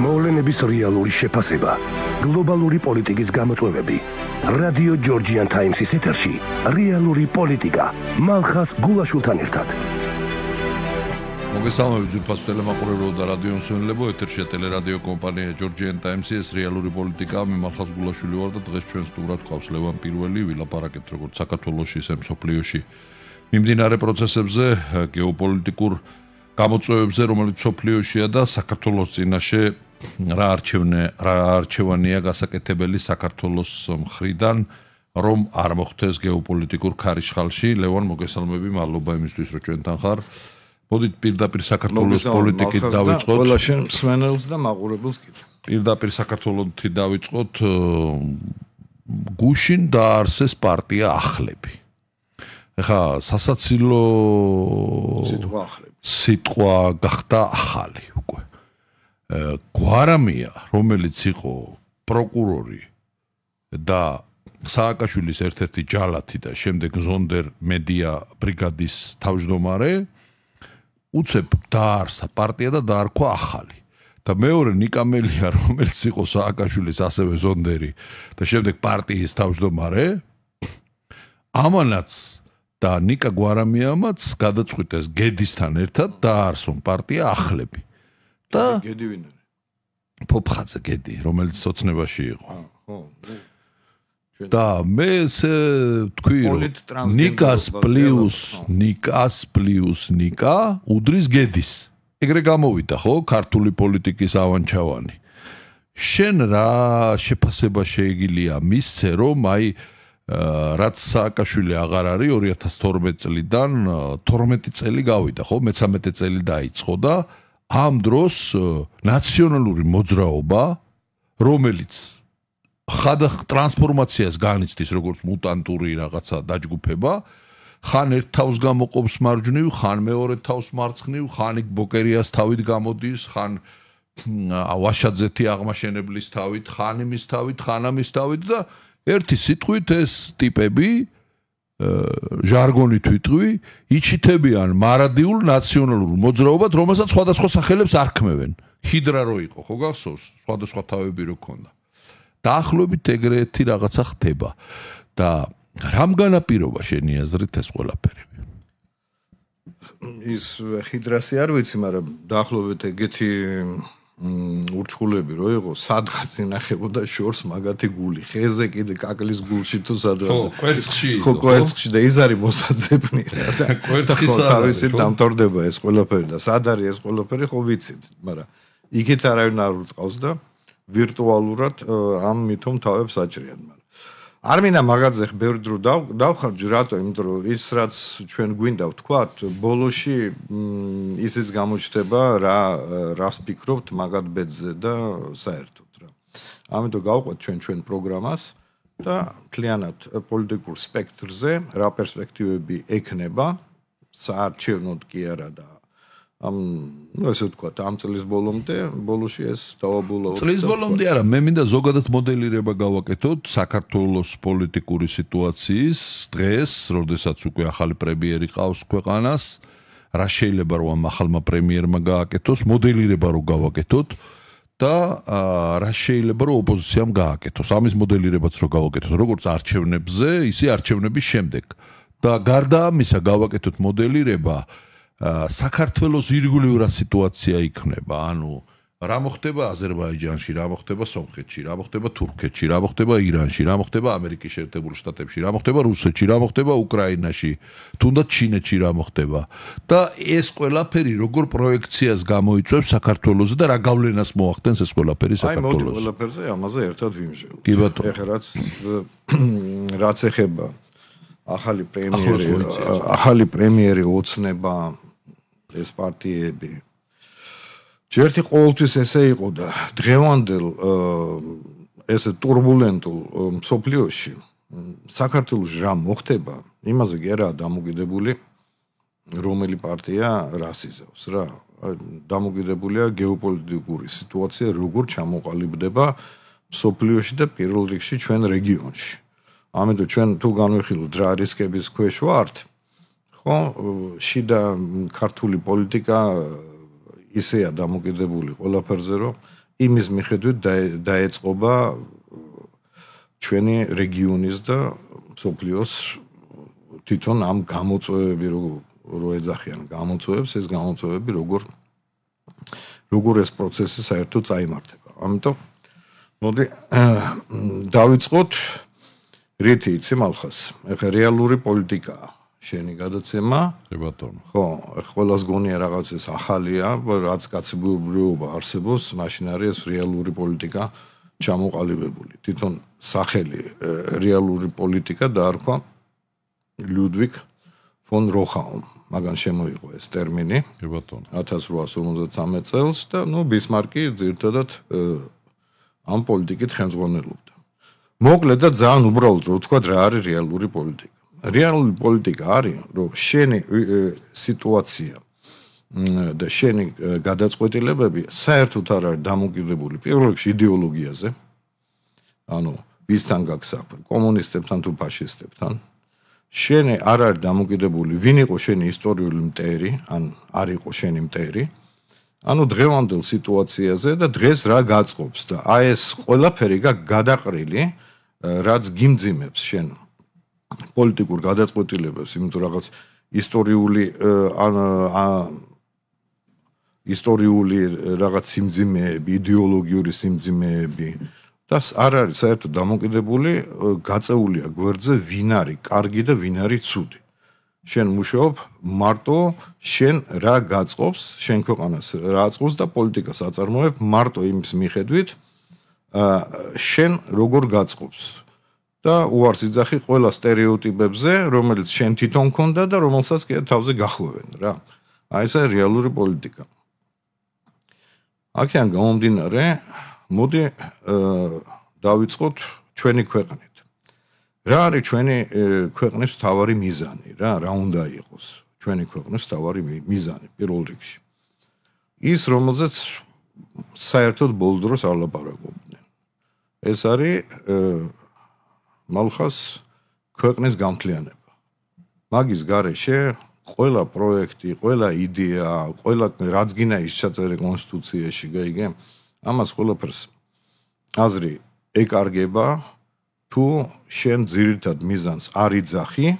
მოვლენების რეალური შეფასება, გლობალური პოლიტიკის გამოწვევები. რადიო ჯორჯიან ტაიმსის ეთერში რეალური პოლიტიკა მალხას გულაშულთან ერთად. მოგესალმებით ძვირფას ტელემაყურებლო და რადიო მსმენელებო, ეთერშია ტელერადიო კომპანია ჯორჯიან ტაიმსი, ეს რეალური პოლიტიკა, მე მალხას გულაშვილი ვარ და დღეს ჩვენ სტუმრად ყავს ლევან პირველი, ვილაპარაკეთ როგორც საქართველოსში, ისე მსოფლიოში. მიმდინარე პროცესებზე, გეოპოლიტიკურ გამოწვევებზე, რომელიც სოფლიოშია და საქართველოს წინაშე რა არჩევნე რა არჩევანია გასაკეთებელი საქართველოს მხრიდან რომ არ მოხდეს გეოპოლიტიკურ ქარიშხალში ლევან მოგესალმები მადლობა იმისთვის რომ ჩვენთან ხარ მოდით პირდაპირ საქართველოს პოლიტიკით დავიწყოთ ყველა შენ მსმენელს და მაყურებელს კიდე პირდაპირ საქართველოსთი დავიწყოთ გუშინ დაარსეს პარტია ახლები ხა სასაცილო სიტყვა ახლები სიტყვა გახდა ახალი უკვე გვარამია, რომელიც იყო პროკურორი და სააკაშვილის ერთ-ერთი ჯალათი და შემდეგ ზონდერ მედია ბრიგადის თავმჯდომარე უცებ დაარსა პარტია და დაარქვა ახალი და მეორე ნიკამელია რომელიც იყო სააკაშვილის ასევე ზონდერი და შემდეგ პარტიის თავმჯდომარე ამანაც და ნიკა გვარამიამაც გადაწყვიტეს გედისთან ერთად დაარსონ პარტია ახლები და გედი ვინ არის? ფოფხაძე გედი, რომელიც სოცნებაში იყო. ხო. და მე ესე თქვი რომ ნიკას პლუს ნიკას პლუს ნიკა უდრის გედის. ეგრე გამოვიდა ხო ქართული პოლიტიკის ავანჩავანი. შენ რა შეფასება შეიძლება მისცე რომ აი რაც სააკაშვილი აღარ არის 2012 წლიდან 12 წელი გავიდა ხო 13 წელი დაიწყო და ამ დროს ნაციონალური მოძრაობა რომელიც ხან ტრანსფორმაციას განიცდის როგორც მუტანტური რაღაცა დაჯგუფება ხან ერთ თავს გამოყოფს მარჯვნივ ხან მეორე თავს მარცხნივ ხან იქ ბოკერიას თავით გამოდის ხან ავაშაძეთი აღმაშენებლის თავით ხან იმის თავით ხან ამის თავით და ერთი სიტყვით ეს ტიპები ჟარგონით ვიტყვი, იჩითებიან მარადიულ ნაციონალურ მოძრაობად, რომელსაც სხვადასხვა სახელებს არქმევენ. ჰიდრა რო იყო, ხო გახსოვს? სხვადასხვა თავები რო ქონდა. დაახლოებით ეგრეთი რაღაცა ხდება. და რამგანა ピ როვა შენი აზრით ეს ყველაფერები? ის ჰიდრასი არ ვიცი, მაგრამ დაახლოებით ეგეთი ურჩხულები რო იყო სადღაც ინახებოდა შორს მაგათი გული ხეზე კიდე კაკლის გულში თუ სადღაც ხო კვერცხში ხო კვერცხში და ის არის მოსაძებნი რა და კვერცხის არის თავისი დამტორდება ეს ყველაფერი და სად არის ეს ყველაფერი ხო ვიცით მაგრამ იქით არავინ არ უტყავს და ვირტუალურად ამ მითომ თავებს აჭრიან მაგრამ არ მინა მაღაზიაზე ბევრ დრო დავხარჯ რატო იმიტომ რომ ის რაც ჩვენ გვინდა ვთქვათ ბოლოში ის ის გამოჩდება რა რას ფიქრობთ მაგად ბედზე და საერთოდ რა ამიტომ გავყვეთ ჩვენ ჩვენ პროგრამას და კლიანად პოლიტიკურ სპექტრზე რა პერსპექტივები ექნება საარჩევნოდ კი არა და ამ ну ასე ვთქვათ ამ წლის ბოლომდე ბოლოში ეს დავაბულოთ წლის ბოლომდე არა მე მინდა ზოგადად მოდელირება გავაკეთოთ საქართველოს პოლიტიკური სიტუაციის დღეს როდესაც უკვე ახალი პრემიერი ყავს ქვეყანას რა შეიძლება რო ამ ახალმა პრემიერმა გააკეთოს მოდელირება რო გავაკეთოთ და რა შეიძლება რო ოპოზიციამ გააკეთოს ამის მოდელირებაც რო გავაკეთოთ როგორც არჩევნებზე ისე არჩევნების შემდეგ და გარდა ამისა გავაკეთოთ მოდელირება საქართველოს ირგვლივ რა სიტუაცია იქნება, ანუ რა მოხდება აზერბაიჯანში, რა მოხდება სომხეთში, რა მოხდება თურქეთში, რა მოხდება ირანში, რა მოხდება ამერიკის შეერთებულ შტატებში, რა მოხდება რუსეთში, რა მოხდება უკრაინაში, თუნდაც ჩინეთში რა მოხდება და ეს ყველაფერი როგორ პროექციას გამოიწვევს საქართველოს და რა გავლენას მოახდენს ეს ყველაფერი საქართველოს. აი მოდი ყველაფერზე ამაზე ერთად ვიმსჯელოთ. კი ბატონო. ეხლა რაც რაც ეხება ახალი პრემიერი, ახალი პრემიერი ოცნება ეს პარტიები. ჯერთი ყოველთვის ესე იყო და დღევანდელ ესე турბულენტულ სოფლიოში საქართველოს რა მოხდება? იმაზე კი არა დამოკიდებული რომელი პარტია რასიზავს რა. დამოკიდებულია გეოპოლიტიკური სიტუაცია, როგორ ჩამოყალიბდება სოფლიოში და პირველ რიგში ჩვენ რეგიონში. ამიტომ ჩვენ თუ განვიხილოთ რა რისკების ქვეშ ვართ, ხო შიდა ქართული პოლიტიკა ისეა დამოკიდებული ყველაფერზე რომ იმის მიხედვით დაეწყობა ჩვენი რეგიონის და სოფლიოს თვითონ ამ გამოწვევები როგორ ეძახიან გამოწვევებს ეს გამოწვევები როგორ როგორ ეს პროცესი საერთოდ წარიმართება ამიტომ მოდი დავიწყოთ რითი იცი მალხას ეხა რეალური პოლიტიკაა შენი გადაცემა. კი ბატონო. ხო, ყოველას გონია რაღაც ეს ახალია, რაც კაცობრიობა არსებობს, მაშინ არის ეს რეალური პოლიტიკა ჩამოყალიბებული. თვითონ სახელი რეალური პოლიტიკა დაარქვა ლუდვიგ ფონ როხაუმ. მაგან შემოიღო ეს ტერმინი. კი ბატონო. 1853 წელს და ნუ ბისმარკი ძირთადად ამ პოლიტიკით ხელმძღვანელობდა. მოკლედ და ძალიან უბრალოდ რო თქვა რა არის რეალური პოლიტიკა. რეალური პოლიტიკა არის, რომ შენი სიტუაცია და შენი გადაწყვეტილებები საერთოდ არ არის დამოკიდებული პირველ რიგში იდეოლოგიაზე. ანუ ვისთან გაგსაქვე, კომუნისტებთან თუ ფაშისტებთან? შენი არ არის დამოკიდებული, ვინ იყო შენი ისტორიული მტერი, ან არ იყო შენი მტერი. ანუ დღევანდელ სიტუაციაზე და დღეს რა გაწყობს და აი ეს ყველაფერი გადაყრილი რაც გიმძიმებს შენ პოლიტიკურ გადაწყვეტილებებს, იმით რაღაც ისტორიული ან ისტორიული რაღაც სიმძიმეები, იდეოლოგიური სიმძიმეები და არ არის საერთოდ დამოკიდებული გაწეულია გვერდზე ვინ არის კარგი და ვინ არის ცუდი. შენ მუშაობ მარტო შენ რა გაწყობს, შენ ქვეყანას რა აწყობს და პოლიტიკას აწარმოებ მარტო იმის მიხედვით, აა შენ როგორ გაწყობს, და უარს იძახი ყველა стереოტიპებზე, რომელიც შენ თვითონ ქონდა და რომელსაც კიდე თავზე გახლავენ რა. აი ესა რეალური პოლიტიკა. აქიან გამომდინარე, მოდი დავიწყოთ ჩვენი ქვეყნით. რა არის ჩვენი ქვეყნის თავარი მიზანი რა, რა უნდა იყოს ჩვენი ქვეყნის თავარი მიზანი პირველ რიგში. ის რომელზეც საერთოდ ბოლდროს არ ლაპარაკობდნენ. ეს არის მალხას ქვეყნის გამთლიანება. მაგის გარეშე ყველა პროექტი, ყველა იდეა, ყველა რაც გინდა ისაწერე კონსტიტუციაში, გეიგე? ამას ყველაფერს აზრი ეკარგება თუ შენ ძირითად მიზანს არ იძახი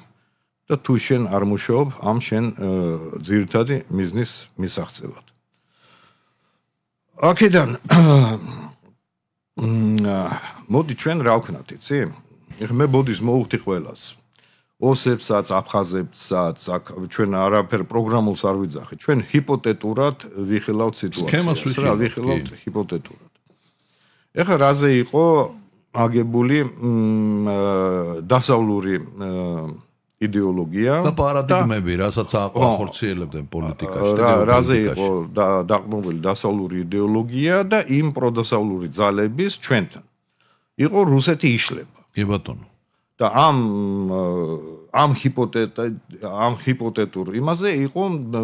და თუ შენ არ მუშაობ ამ შენ ძირითადი მიზნის მისაღწევად. აქედან მოდი ჩვენ რა ვქნათ, იცი? ეხ მე ბოდიშს მოვხდი ყველას. ოსებსაც, აფხაზებსაც, აქ ჩვენ არაფერ პროგრამულს არ ვიძახი. ჩვენ ჰიპოთეტურად ვიხილავთ სიტუაციას. რა ვიხილავთ ჰიპოთეტურად. ეხა რაზე იყო აგებული მ დასავლური იდეოლოგია და პარადიგმები, რასაც ახორციელებდნენ პოლიტიკაში და გეოპოლიტიკაში. რაზე იყო და დაყმობილი დასავლური იდეოლოგია და იმ პროდასავლური ძალების ჩვენთან. იყო რუსეთი იშლება. გებატონო და ამ ამ ჰიპოთეტა ამ ჰიპოთეტურ იმაზე იყო და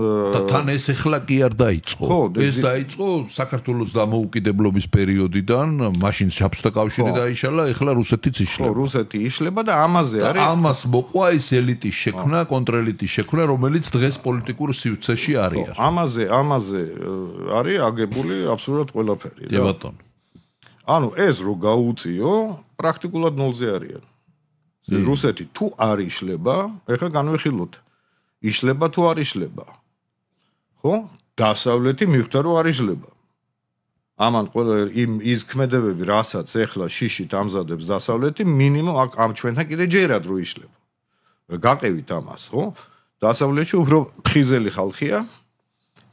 თან ეს ახლა კი არ დაიწყო ეს დაიწყო საქართველოს დამოუკიდებლობის პერიოდიდან მაშინ ჩაფსთა კავშირი დაიშალა ახლა რუსეთიც იშლება ხო რუსეთი იშლება და ამაზე არის და ამას მოყვა ეს ელიტის შექმნა კონტრელიტის შექმნა რომელიც დღეს პოლიტიკურ სივრცეში არის ამაზე ამაზე არის აგებული აბსურდ ყველაფერი და ბატონო ანუ ეს რო გაუწიო, პრაქტიკულად ნულზე არიან. რუსეთი თუ არ იშლება, ეხლა განვიხილოთ. იშლება თუ არ იშლება? ხო? დასავლეთი მიხვდა რომ არ იშლება. ამან ყველა იმ ისქმედებები, რასაც ეხლა შიშით ამზადებს დასავლეთი, მინიმუმ ამ ჩვენთან კიდე ჯერად რო იშლება. გაყევით ამას, ხო? დასავლეთში უფრო ხიზელი ხალხია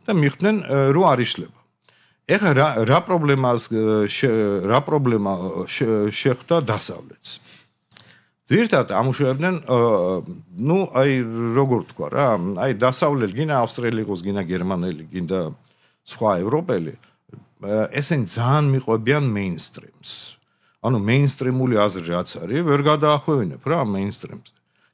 და მიხვდნენ რომ არ იშლება. ეხლა რა რა პრობლემას რა პრობლემა შეხვდა დასავლეთს? ზირთად ამუშავებდნენ ნუ აი როგორ თქვა რა, აი დასავლელი გინა ავსტრალიიყოს, გინა გერმანელი, გინდა სხვა ევროპელი, ესენი ძალიან მიყვებიან მეინსტრიმს. ანუ მეინსტრიმული აზრი რაც არის, ვერ გადაახვევინებ რა მეინსტრიმს.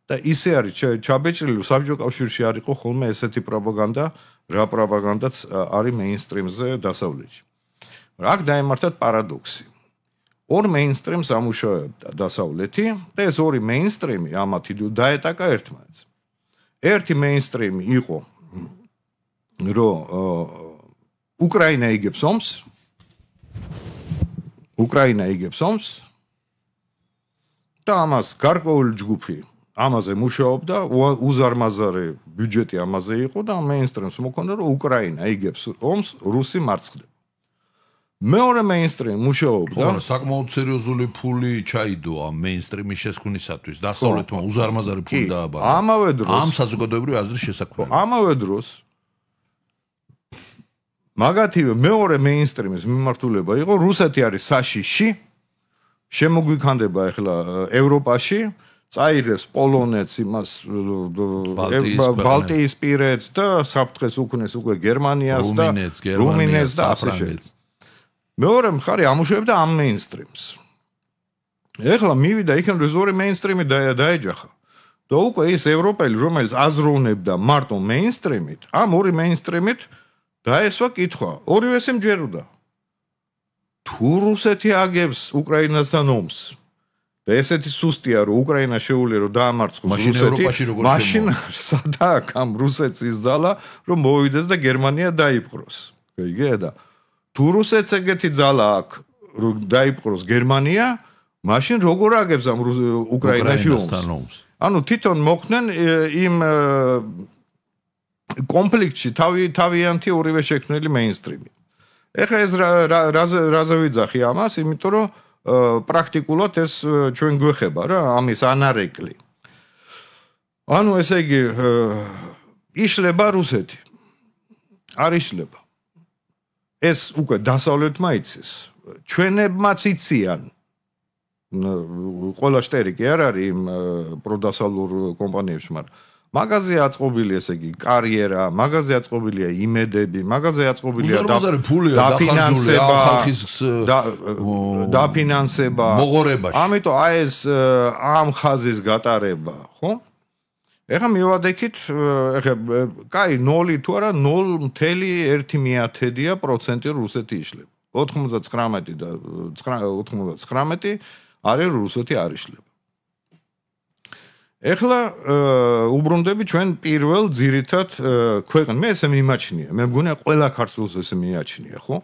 და ისე არის ჩაბეჭრილი საბჭო კავშირში არისო ხოლმე ესეთი პროპაგანდა, რა პროპაგანდაც არის მეინსტრიმზე დასავლეთში. რაკ დაემართათ პარადოქსი. ორ მეინსტრიმს ამუშავებდა დასავლეთი და ეს ორი მეინსტრიმი ამათი დაეტაკა ერთმანეთს. ერთი მეინსტრიმი იყო რო უკრაინა იგებს ომს უკრაინა იგებს ომს და ამას გარკვეული ჯგუფი ამაზე მუშაობდა უზარმაზარი ბიუჯეტი ამაზე იყო და მეინსტრიმს მოქონდა რომ უკრაინა იგებს ომს რუსი მარცხდება მეორე მეინსტრიმ მუშაობდა. ანუ საკმაოდ სერიოზული ფული ჩაიდო ამ მეინსტრიმის შესკვნისათვის. დასავლეთმა უზარმაზარი ფული დააბარა. ამავე დროს ამ საზოგადოებრივ აზრის შესაქმნელად. ამავე დროს მაგათივე მეორე მეინსტრიმის მიმართულება იყო რუსეთი არის საშიში. შემოგვიქანდება ახლა ევროპაში. წაიღებს პოლონეთს იმას ბალტიის პირეთს და საფრთხეს უქნეს უკვე გერმანიას და რუმინეთს და ასე შემდეგ. მეორე მხარე ამუშავებდა ამ მეინსტრიმს. ეხლა მივიდა იქან რეზორი მეინსტრიმი დაეჯახა. და უკვე ეს ევროპელი რომელიც აზროვნებდა მარტო მეინსტრიმით, ამ ორი მეინსტრიმით დაესვა კითხვა. ორივე ესე მჯერდა. თუ რუსეთი აგებს უკრაინასთან ომს, და ესეთი სუსტია რომ უკრაინა შეუულიერო დაამარცხოს რუსეთი მაშინ ევროპაში როგორ მაშინ სადა ამ რუსეთს იზალა რომ მოვიდეს და გერმანია დაიპყროს გეიგე და თუ რუსეთს ეგეთი ძალა აქვს რომ დაიპყროს გერმანია მაშინ როგორ აგებს ამ უკრაინაში ომს ანუ თვითონ მოხდნენ იმ კომპლექსი თავი თავიანთი ორივე შექმნილი მეინსტრიმი ეხა ეს რა რა რა ზვიძახი ამას იმიტომ რომ პრაქტიკულად ეს ჩვენ გვეხება რა ამის ანარეკლი. ანუ ესე იგი იშლება რუსეთი. არ იშლება. ეს უკვე დასავლეთმა იცის. ჩვენებმაც იციან. ყველა შტერი კი არ არის იმ პროდასალურ კომპანიებში, მაგრამ მაგაზე აწყობილი ესე იგი კარიერა, მაგაზე აწყობილია იმედები, მაგაზე აწყობილია დაფინანსება, ხალხის დაფინანსება. მოღორებაში. ამიტომ აი ეს ამ ხაზის გატარება, ხო? ეხა მივადექით, ეხა კაი 0 თუ არა 0.1%-ია პროცენტი რუსეთი იშლება. 99 და 99 99 არის რუსეთი არიშლება. ეხლა უბრუნდები ჩვენ პირველ ძირითად ქვეყნ მე ესე მიმაჩნია მე მგონია ყველა ქართულს ესე მიაჩნია ხო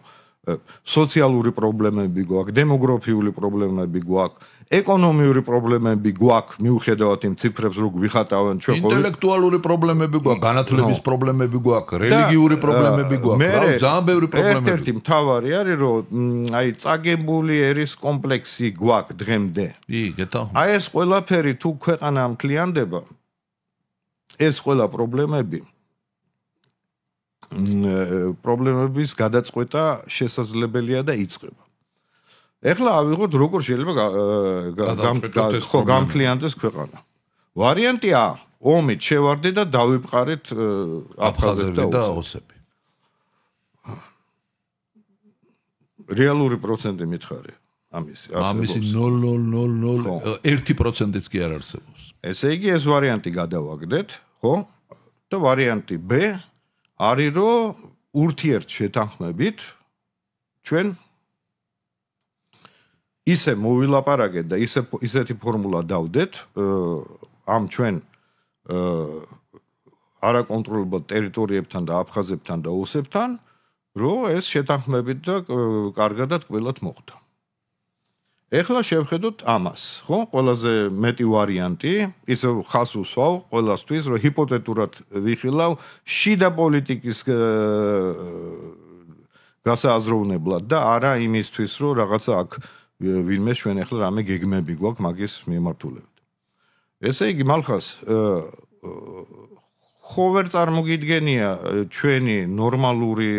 სოციალური პრობლემები გვაქვს დემოგრაფიული პრობლემები გვაქვს ეკონომიური პრობლემები გვაქვს მიუხედავად იმ ციფრებს რო გვიხატავენ ჩვენ ხო ინტელექტუალური პრობლემები გვაქვს განათლების პრობლემები გვაქვს რელიგიური პრობლემები გვაქვს რა ძალიან ბევრი პრობლემები ერთ-ერთი მთავარი არის რომ აი წაგებული ერის კომპლექსი გვაქვს დღემდე კი გეტო აი ეს ყველაფერი თუ ქვეყანა მთლიანდება ეს ყველა პრობლემები პრობლემების გადაწყვეტა შესაძლებელია და იწყება ეხლა ავიღოთ როგორ შეიძლება ხო გამკლიანდეს ქვეყანა ვარიანტია ომი შევარდე და დავიპყარეთ აფხაზები და ოსები რეალური პროცენტი მითხარი ამისი ამისი 0001% -იც კი არ არსებობს ესე იგი ეს ვარიანტი გადავაგდეთ ხო და ვარიანტი B არის რომ ურთიერთ შეთანხმებით ჩვენ ისე მოვილაპარაკეთ და ისე ისეთი ფორმულა დავდეთ ამ ჩვენ არაკონტროლებულ ტერიტორიებთან და აფხაზებთან და უსებთან რო ეს შეთანხმებით და კარგადად ყველათ მოხდა. ეხლა შევხედოთ ამას, ხო? ყველაზე მეტი ვარიანტი, ის ხას უსვავ ყველასთვის, რომ ჰიპოთეტურად ვიხილავ შიდა პოლიტიკის გასაზრუნებლად და არა იმისთვის, რომ რაღაცა აქ ვინმე ჩვენ ახლა რამე გეგმები გვაქვს მაგის მიმართულებით. ესე იგი მალხას ხოვერ წარმოგიდგენია ჩვენი ნორმალური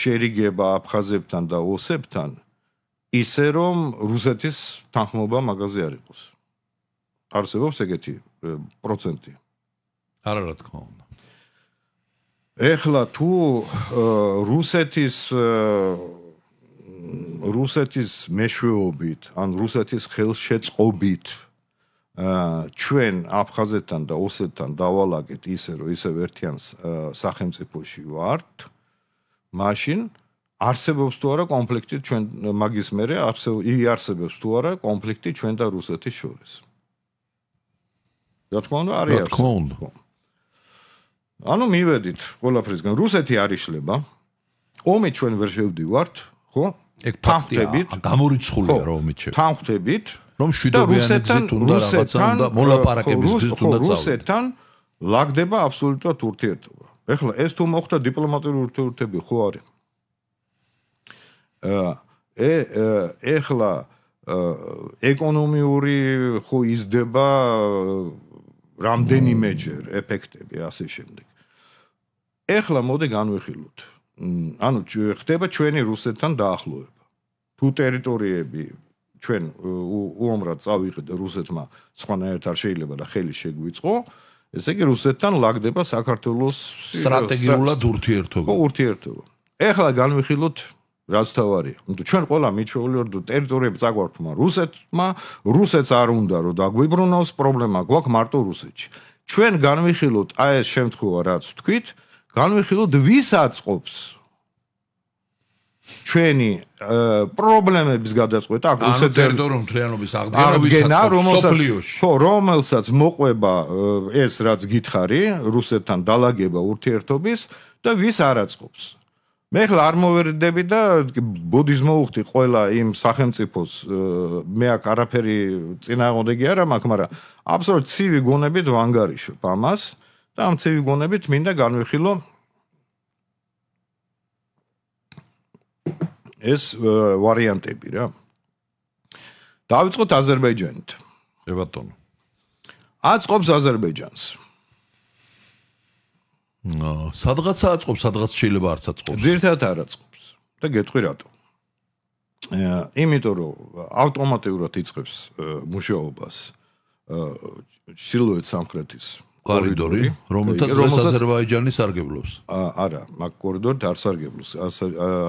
შერიგება აფხაზებთან და ოსებთან ისე რომ რუსეთის თანხმობა მაგაზე არ იყოს. არსებობს ეგეთი პროცენტი. არა რა თქმა უნდა. ეხლა თუ რუსეთის რუსეთის მეშვეობით, ან რუსეთის ხელშეწყობით აა ჩვენ აფხაზეთთან და ოსეთთან დავალაგეთ ისე რომ ისევ ერთიან სახელმწიფოში ვართ, მაშინ არსებობს თუ არა კონფლიქტი ჩვენ მაგის მერე არსებობს ი არსებობს თუ არა კონფლიქტი ჩვენ და რუსეთის შორის. რა თქმა უნდა არის ეს. რა თქმა უნდა. ანუ მივედით ყველაფრისგან რუსეთი არიშლება. ომი ჩვენ ვერ შევდივართ, ხო? ეგ ფაქტებით გამორიცხულია რა უმეჩე თანხდებით რომ შვიდობიანი თუნდა რაღაცა უნდა მოლაპარაკების გზით უნდა წავიდეს რუსეთთან ლაგდება აბსოლუტურად ურთიერთობა ეხლა ეს თუ მოხდა დიპლომატიური ურთიერთობები ხო არის ა ეხლა ეკონომიური ხო იზრდება რამდენიმეჯერ ეფექტები ასე შემდეგ ეხლა მოდი განვიხილოთ ანუ ხდება ჩვენი რუსეთთან დაახლოება. თუ ტერიტორიები ჩვენ უომრად წავიღეთ რუსეთმა, სხვანაირად არ შეიძლება და ხელი შეგვიწყო, ესე იგი რუსეთთან ლაგდება საქართველოს სტრატეგიულად ურთიერთობა. ურთიერთობა. ეხლა განვიხილოთ რაც თავარია. ანუ ჩვენ ყველა მიჩვეული რომ ტერიტორიები წაგვართ მა რუსეთმა, რუსეთს არ უნდა რომ დაგვიბრუნოს პრობლემა გვაქვს მარტო რუსეთში. ჩვენ განვიხილოთ აი ეს შემთხვევა რაც თქვით, განვიხილოთ ვის აწყობს ჩვენი პრობლემების გადაწყვეტა რუსეთის ტერიტორიის მთლიანობის აღდგენას ხო რომელსაც მოყვება ეს რაც გითხარი რუსეთთან დალაგება ურთიერთობის და ვის არაწყობს მე ხლ არ მოვერდები და ბუდიზმ მოვხდი ყველა იმ სახელმწიფოს მე აქ არაფერი წინააღმდეგი არა მაქვს მაგრამ აბსოლუტ ცივი გონებით ვანგარიშობ ამას და ამ ცივი გონებით მინდა განვიხილო ეს ვარიანტები რა. დავიწყოთ აზერბაიჯანით. ე ბატონო. აწყობს აზერბაიჯანს. აა, სადღაცა აწყობს, სადღაც შეიძლება არც აწყობს. ზირთათ არ აწყობს. და გეტყვი რატო? э, именно ро автоматиურად იწყებს მუშაობას э, შილოეთ სამხრეთის კორიდორი, რომელთაც აზერბაიჯანი სარგებლობს. აა არა, მაგ კორიდორთ არ სარგებლობს.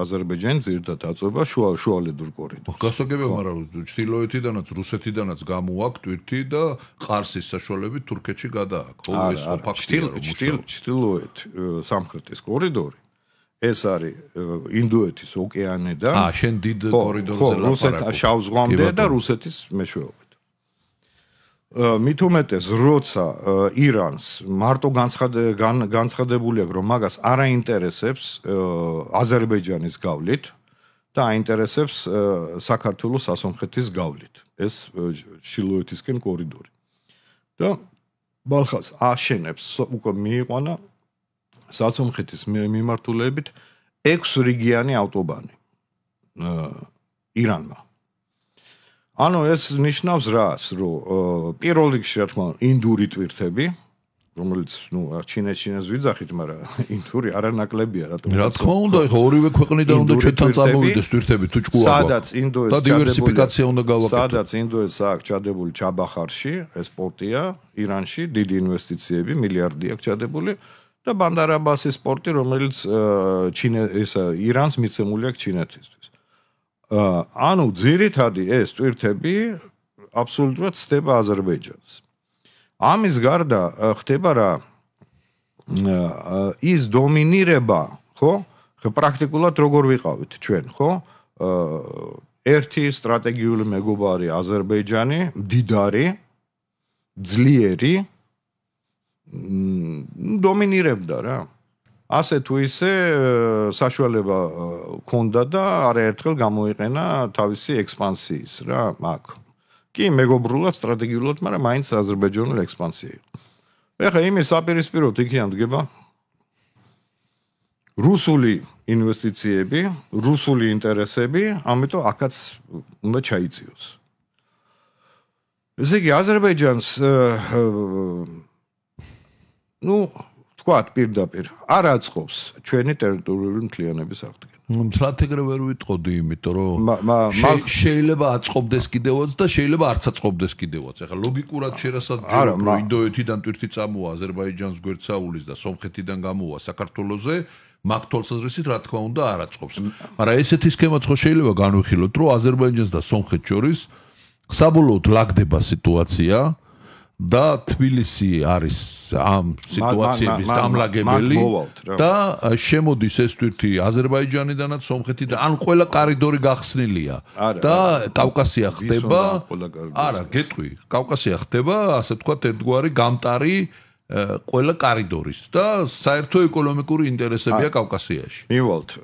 აზერბაიჯანი ზირთად აწובה შუა შუალედურ კორიდორს. გასაგებია, მაგრამ ჩრდილოეთიდანაც რუსეთიდანაც გამოაქვს ტვირთი და ყარსის საშუალებით თურქეთში გადააქვს. ხო, ეს ფაქტი ჩრდილოეთ სამხრეთის კორიდორი. ეს არის ინდოეთის ოკეანე და აა შენ დიდ კორიდორზე ლაპარაკობ. რუსეთის შავ ზღვამდე და რუსეთის მეშვეობა. მით უმეტეს როცა ირანს მარტო განცხადებული აქვს რომ მაგას არაინტერესებს აზერბაიჯანის გავლით და აინტერესებს საქართველოს სასომხეთის გავლით ეს შილოეთისკენ კორიდორი და ბალხას აშენებს უკვე მიიყვანა სასომხეთის მიმართულებით 6 რიგიანი ავტობანი ირანმა ანუ ეს ნიშნავს რას, რომ პირველ რიგში რა თქმა უნდა, ინდური ტვირთები, რომელიც, ну, ჩინეთ-ჩინეს ვიძახით, მაგრამ ინდური არანაკლებია, რატომ? რა თქმა უნდა, ეხა ორივე ქვეყნიდან უნდა ჩვენთან წამოვიდეს ტვირთები თუ ჭკუა. სადაც ინდოეთს ჩადებული. და დივერსიფიკაცია უნდა გავაკეთოთ. სადაც ინდოეთს აქვს ჩადებული ჩაბახარში, ეს პორტია, ირანში დიდი ინვესტიციები, მილიარდი აქვს ჩადებული. და ბანდარაბასის პორტი, რომელიც ჩინეს ისა ირანს მიცემული აქვს ჩინეთისთვის. ანუ ძირითადად ეს ტვირთები აბსოლუტურად ხდება აზერბაიჯანს. ამის გარდა ხდება რა ის დომინირება, ხო? პრაქტიკულად როგორ ვიყავით ჩვენ, ხო? ერთი სტრატეგიული მეგობარი აზერბაიჯანი, მდიდარი, ძლიერი მ დომინირებდა რა. ასე თუ ისე საშუალება ჰქონდა და არაერთხელ გამოიყენა თავისი ექსპანსიის რა მაგ კი მეგობრულად სტრატეგიულად, მაგრამ მაინც აზერბაიჯანული ექსპანსია იყო. ეხა იმის აპირისპიროთ იქიან დგება რუსული ინვესტიციები, რუსული ინტერესები, ამიტომ ახაც უნდა ჩაიწიოს. ესე იგი აზერბაიჯანს ნუ თქვათ პირდაპირ არა წობს ჩვენი ტერიტორიული მთლიანობის აღდგენა ну стратегия ვერ ვიტყოდი იმიტომ რომ შეიძლება აწყობდეს კიდევაც და შეიძლება არც აწყობდეს კიდევაც ახლა ლოგიკურად შეიძლება ინდოეთიდან ტვირთი წამოა აზერბაიჯანს გვერდსაულის და სომხეთიდან გამოვა საქართველოსე მაგ თვალსაზრისით რა თქმა უნდა არ აწყობს მაგრამ ესეთი სქემაც ხო შეიძლება განვიხილოთ რომ აზერბაიჯანს და სომხეთს შორის საბოლოოდ ლაგდება სიტუაცია და თბილისი არის ამ სიტუაციების დამლაგებელი და შემოდის ეს თვითი აზერბაიჯანიდანაც სომხეთი და ან ყველა კორიდორი გახსნილია და კავკასია ხდება არა გეტყვი კავკასია ხდება ასე ვთქვათ ერთგვარი გამტარი ყველა კორიდორის და საერთო ეკონომიკური ინტერესებია კავკასიაში მივალთ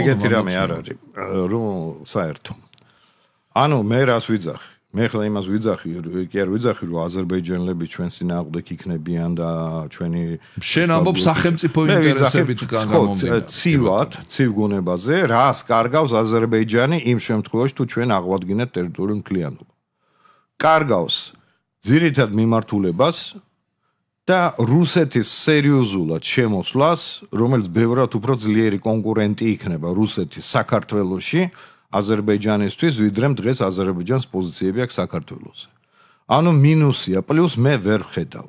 ეგეთი რამე არ არის რომ საერთო ანუ მე რას ვიძახი მე ხლა იმას ვიძახი, კი არ ვიძახი, რომ აზერბაიჯანელები ჩვენ სინააღმდეგ იქნებიან და ჩვენი შენ ამბობ სახელმწიფო ინტერესებით განამომდინარე. ხო, ცივად, ცივგონებაზე, რას კარგავს აზერბაიჯანი იმ შემთხვევაში, თუ ჩვენ აღვადგენთ ტერიტორიულ მთლიანობას. კარგავს ძირითად მიმართულებას და რუსეთის სერიოზულად შემოსვლას, რომელიც ბევრად უფრო ძლიერი კონკურენტი იქნება რუსეთის საქართველოსში. აზერბაიჯანისთვის, ვიდრე დღეს აზერბაიჯანის პოზიციები აქვს საქართველოს. ანუ მინუსია, პლუს მე ვერ ხედავ.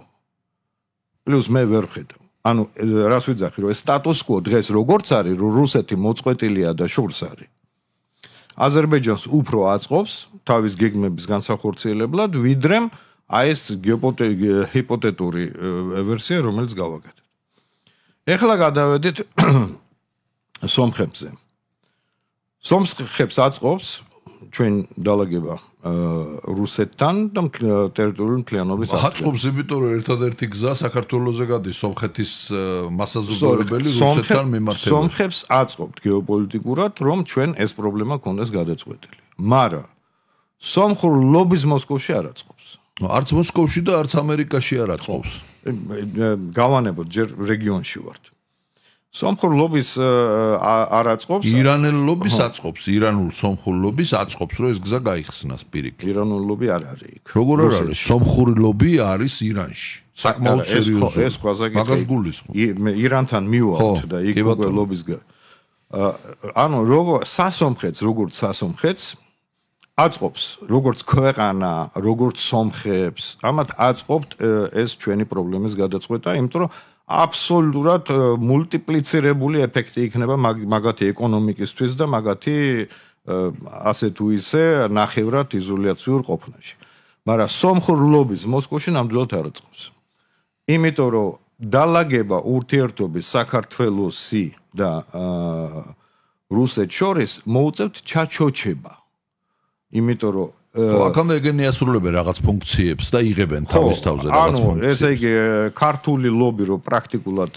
პლუს მე ვერ ხედავ. ანუ რას ვიძახი, რომ ეს სტატუს კვო დღეს როგორც არის, რომ რუსეთი მოწყვეტილია და შურს არის. აზერბაიჯანს უფრო აწყობს თავის გეგმების განსახორციელებლად, ვიდრე აი ეს ჰიპოთეტური ვერსია, რომელიც გავაკეთეთ. ეხლა გადავედით სომხებს ზემო სომხებს აწყობს ჩვენ დალაგება რუსეთთან და ტერიტორიული მთლიანობის აწყობს იმიტომ რომ ერთადერთი გზა საქართველოსზე გადის სომხეთის მასაზრდოებელი რუსეთთან მიმართება სომხებს აწყობთ გეოპოლიტიკურად რომ ჩვენ ეს პრობლემა კონდეს გადაწყვეტილი მარა სომხურ ლობიზ მოსკოვში არ აწყობს არც მოსკოვში და არც ამერიკაში არ აწყობს გავანებოთ ჯერ რეგიონში ვართ სომხურ ლობის э, არ აწყობს ირანელ ლობის აწყობს ირანულ სომხურ ლობის აწყობს რომ ეს გზა გაიხსნას პირიქით ირანული ლობი არ არის იქ როგორ არ არის სომხური ლობი არის ირანში საკმაოდ სერიოზული ეს ხვაზაკი მაგას გულისხმობ ირანთან მივალთ და იქ უკვე ლობის ანუ როგორ სასომხეთს როგორ სასომხეთს აწყობს როგორც ქვეყანა, როგორც სომხებს. ამათ აწყობთ э, ეს ჩვენი პრობლემის გადაწყვეტა, იმიტომ რომ აბსოლუტურად э, მულტიპლიცირებული ეფექტი იქნება მაგათი ეკონომიკისთვის და მაგათი э, ასე თუ ისე ნახევრად იზოლაციურ ყოფნაში. მაგრამ სომხურ ლობის მოსკოვში ნამდვილად არ წყობს. იმიტომ რომ დალაგება ურთიერთობის საქართველოსი და э, რუსეთ შორის მოუწევთ ჩაჩოჩება. იმიტომ რომ აქამდე ეგენი ასრულებენ რაღაც ფუნქციებს და იღებენ თავის თავზე რაღაც ანუ ესე იგი ქართული ლობი რო პრაქტიკულად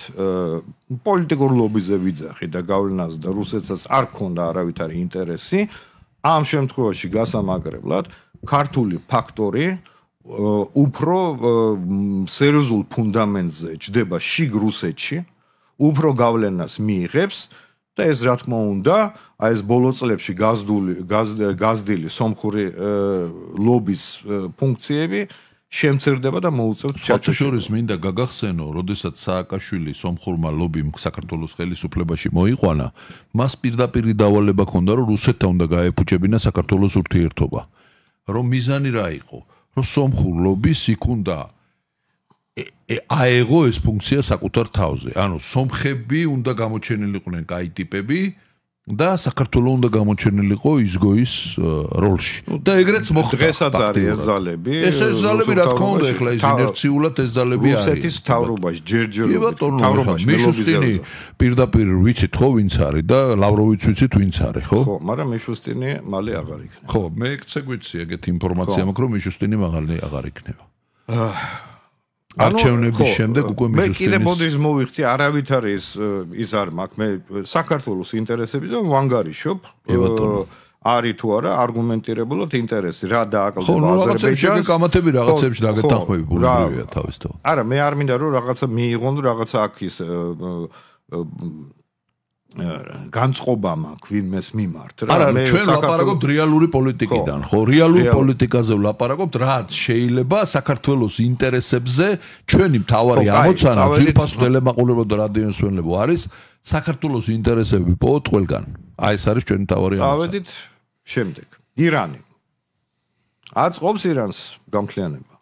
პოლიტიკურ ლობიზე ვიძახი და გავლენას და რუსეთსაც არ ქონდა არავითარი ინტერესი ამ შემთხვევაში გასამაგრებლად ქართული ფაქტორი უფრო სერიოზულ ფუნდამენტზე ჯდება შიგ რუსეთში უფრო გავლენას მიიღებს და ეს რა თქმა უნდა, აი ეს ბოლო წლებში გაზდული გაზდილი სომხური ლობის ფუნქციები შემცირდება და მოუწევს ჩაჩუშორის მინდა გაგახსენო, როდესაც სააკაშვილი სომხურმა ლობიმ საქართველოს ხელისუფლებაში მოიყვანა, მას პირდაპირი დავალება ქონდა, რომ რუსეთთან უნდა გაეფუჭებინა საქართველოს ურთიერთობა. რომ მიზანი რა იყო? რომ სომხურ ლობის იქ უნდა აეღო ეს ფუნქცია საკუთარ თავზე. ანუ სომხები უნდა გამოჩენილიყვნენ კაი ტიპები და საქართველოს უნდა გამოჩენილიყო ისგოის როლში. და ეგრეთ მოხდა. დღესაც არის ეს ზალები. ეს ეს ზალები რა თქმა უნდა ეხლა ის ინერციულად ეს ზალები არის. რუსეთის თავრობაში ჯერჯერობით თავრობაში მეშუსტინი პირდაპირ ვიცით ხო ვინც არის და ლავროვიც ვიცით ვინც არის ხო? ხო, მაგრამ მეშუსტინი მალე აღარ იქნება. ხო, მე ეგ წეგვიცი ეგეთ ინფორმაცია მაქვს რომ მეშუსტინი მაგალი აღარ იქნება. აა არჩევნების შემდეგ უკვე მიჯუსტინეს. მე კიდე მოდის მოვიხდი, არავით არ ის ის არ მაქვს მე საქართველოს ინტერესები და ვანგარიშობ. არი თუ არა არგუმენტირებულად ინტერესი რა დააკლდება აზერბაიჯანს ხო კამათები რაღაცებში დაგეთანხმებულია თავის თავად არა მე არ მინდა რომ რაღაცა მიიღონ რაღაცა აქვს განწყობამ ვინმეს მიმართ რა მე ჩვენ ვლაპარაკობთ რეალური პოლიტიკიდან ხო რეალურ პოლიტიკაზე ვლაპარაკობთ რაც შეიძლება საქართველოს ინტერესებზე ჩვენი მთავარი ამოცანა ძილფასდელე მაყურებლო და რადიო მსმენელებო არის საქართველოს ინტერესები პოთყელგან აი ეს არის ჩვენი მთავარი ამოცანა წავედით შემდეგ ირანი აწყობს ირანს გამთლიანება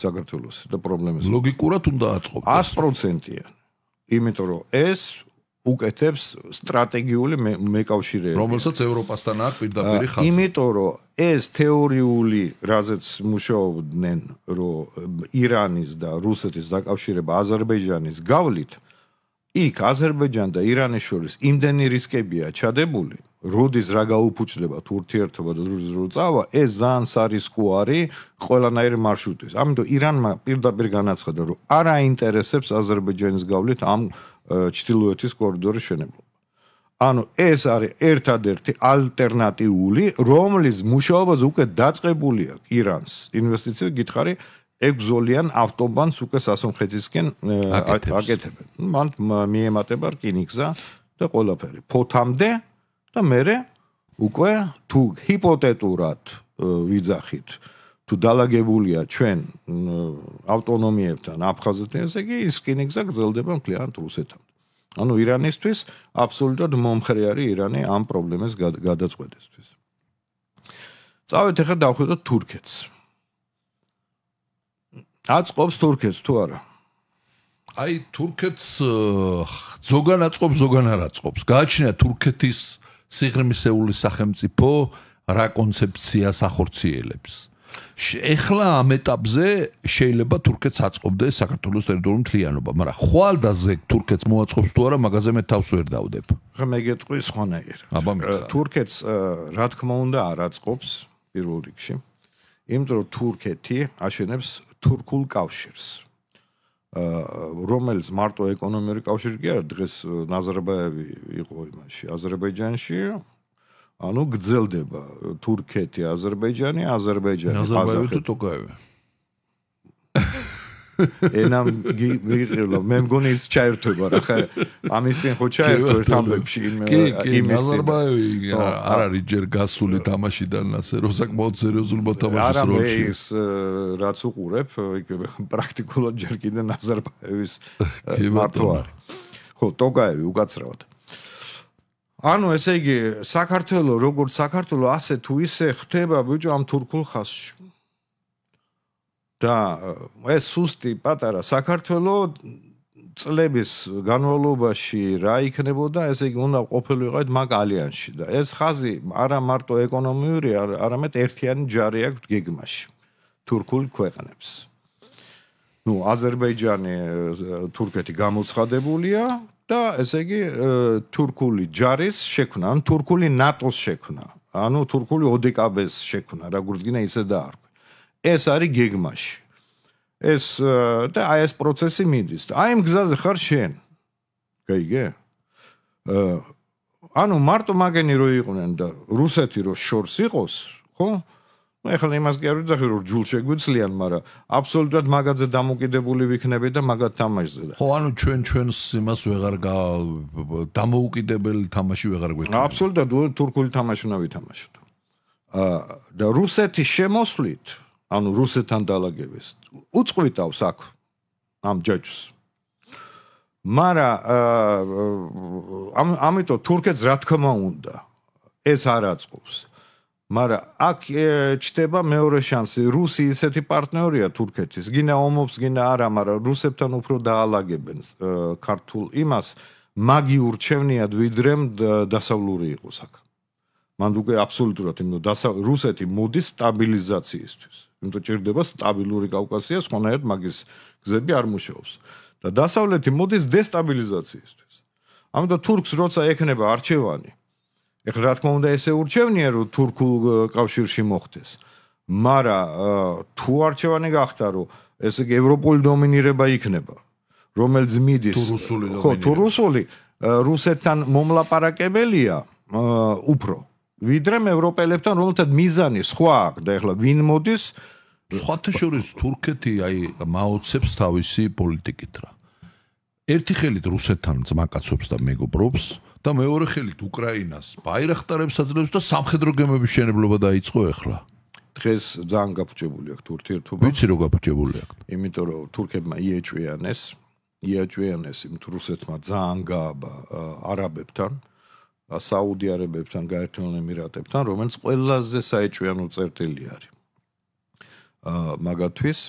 საქართველოს და პრობლემებს ლოგიკურად უნდა აწყობდეს 100% იმიტომ რომ ეს უკეთებს სტრატეგიული მეკავშირეები. რომელსაც ევროპასთან აქვს პირდაპირი ხაზი. იმიტომ რომ ეს თეორიული, რაზეც მუშაობდნენ, რომ ირანის და რუსეთის დაკავშირება აზერბაიჯანის გავლით იქ აზერბაიჯანი და ირანის შორის იმდენი რისკებია ჩადებული. როდის რა გაუფუჭდება თურთიერთობა და ძრწავა ეს ძალიან სარისკო არის ყველანაირ მარშრუტის. ამიტომ ირანმა პირდაპირ განაცხადა რომ არ აინტერესებს აზერბაიჯანის გავლით ამ ჩtildeოთის კორიდორის შენებლობა. ანუ ეს არის ერთადერთი ალტერნატიული, რომლის მუშაობაზე უკვე დაწყებულია ირანს ინვესტიციები გითხარი ეგზოლიან ავტობანს უკვე სასომხეთისკენ აკეთებენ. მან მიემატება რკინიგზა და ყველაფერი. ფოთამდე და მე უკვე თუ ჰიპოთეტურად ვიძახით თუ დაალაგებულია ჩვენ ავტონომიებთან აფხაზეთთან, ესე იგი ის კინიგზა გრძელდება მთლიანად რუსეთთან. ანუ ირანისთვის აბსოლუტურად მომხრე არის ირანი ამ პრობლემის გადაწყვეტისთვის. წავედ ახლა დავხედოთ თურქეთს. აწყობს თურქეთს თუ არა? აი თურქეთს ზოგან აწყობს, ზოგან არ აწყობს. გააჩნია თურქეთის სიღრმისეული სახელმწიფო რა კონცეფციას ახორციელებს. ეხლა ამ ეტაპზე შეიძლება თურქეთს აწყობდეს საქართველოს ტერიტორიულ მთლიანობა, მაგრამ ხვალდაზე თურქეთს მოაწყობს თუ არა, მაგაზე მე თავს ვერ დავდებ. ხა მე გეტყვი სხვანაირ. აბა მე თურქეთს რა თქმა უნდა არ აწყობს პირველ რიგში. იმიტომ რომ თურქეთი აშენებს თურქულ კავშირს. რომელიც მარტო ეკონომიკური კავშირი კი არა, დღეს ნაზარბაევი იყო იმაში, აზერბაიჯანში, ანუ გძელდება თურქეთი, აზერბაიჯანი, აზერბაიჯანი, ყაზახეთი. აზერბაიჯანი თუ ყავე. ენა მიიღებლო, მე მგონი ის ჩაერთვება რა ხე. ამისი ხო ჩაერთვება თამბებში იმე იმის. აზერბაიჯანი არ არის ჯერ გასული თამაშიდან ასე, რომ საკმაოდ სერიოზულ თამაშს როში. არა, ეს რაც უყურებ, პრაქტიკულად ჯერ კიდე აზერბაიჯანის მართვა. ხო, ტოგაევი უკაცრავად. აა ანუ ესე იგი საქართველოს როგორც საქართველოს ასე თუ ისე ხდება ბიჭო ამ თურქულ ხალხში და ეს სუსტი პატარა საქართველოს წლების განმავლობაში რა იქნებოდა ესე იგი უნდა ყოფილიყავით მაგ ალიანსში და ეს ხაზი არა მარტო ეკონომიური არამედ ერთიანი ჯარი აქვს გეგმაში თურქულ ქვეყნებს ну азербайджане თურქეთი გამოცხადებულია და ესე იგი თურქული ჯარის შექმნა, ანუ თურქული ნატოს შექმნა, ანუ თურქული ოდეკაბეს შექმნა, როგორც გინდა ისე დაარქვა. ეს არის გეგმაში. ეს და აი ეს პროცესი მიდის. აი ამ გზაზე ხარ შენ. გეიგე? ანუ მარტო მაგენი რო იყვნენ და რუსეთი რო შორს იყოს, ხო? ნუ ახლა იმას კი არ ვიძახი რომ ჯულ შეგვიძლიან, მაგრამ აბსოლუტურად მაგაზე დამოუკიდებელი ვიქნები და მაგათ თამაშზე. ხო, ანუ ჩვენ ჩვენს იმას ვეღარ დამოუკიდებელი თამაში ვეღარ გვეთქვი. აბსოლუტურად თურქული თამაში უნდა ვითამაშოთ. აა და რუსეთის შემოსვლით, ანუ რუსეთთან დაალაგებს. უצვიტავს აქ ამ ჯეჯს. მაგრამ აა ამიტომ თურქეთს რა თქმა უნდა ეს არ აწყობს. მაგრამ აქ ჩდება მეორე შანსი. რუსი ისეთი პარტნიორია თურქეთის. გინა ომობს, გინა არა, მაგრამ რუსებთან უფრო დაალაგებენ ქართულ იმას მაგი ურჩევნიად ვიდრემ დასავლური იყოს აქ. მან უკვე აბსოლუტურად იმ რუსეთი მოდის სტაბილიზაციისთვის. იმიტომ ჭირდება სტაბილური კავკასია, სხვანაირად მაგის გზები არ მუშაობს. და დასავლეთი მოდის დესტაბილიზაციისთვის. ამიტომ თურქს როცა ექნება არჩევანი, ეხლა რა თქმა უნდა ესე ურჩევნია რომ თურქულ კავშირში მოხდეს. მარა თუ არჩევანი გახდა რომ ესე იგი ევროპული დომინირება იქნება, რომელიც მიდის რუსული დომინირება. ხო, თუ რუსული რუსეთთან მომლაპარაკებელია, უფრო ვიდრე ევროპელებთან, რომელთა მიზანი სხვა აქვს და ეხლა ვინ მოდის სხვათა შორის თურქეთი აი მაოცებს თავისი პოლიტიკით რა. ერთი ხელით რუსეთთან ძმაკაცობს და მეგობრობს. და მეორე ხელით უკრაინას ბაირახტარებს აძლევს და სამხედრო გემების შენებლობა დაიწყო ახლა. დღეს ძალიან გაფუჭებული აქვს თურქეთობა. ვიცი რომ გაფუჭებული აქვს. იმიტომ რომ თურქებმა იეჭვიანეს, იეჭვიანეს იმ რუსეთმა ძალიან გააბა არაბებთან, საუდი არაბებთან, გაერთიანებულ ემირატებთან, რომელიც ყველაზე საეჭვიანო წერტილი არის. ა მაგათვის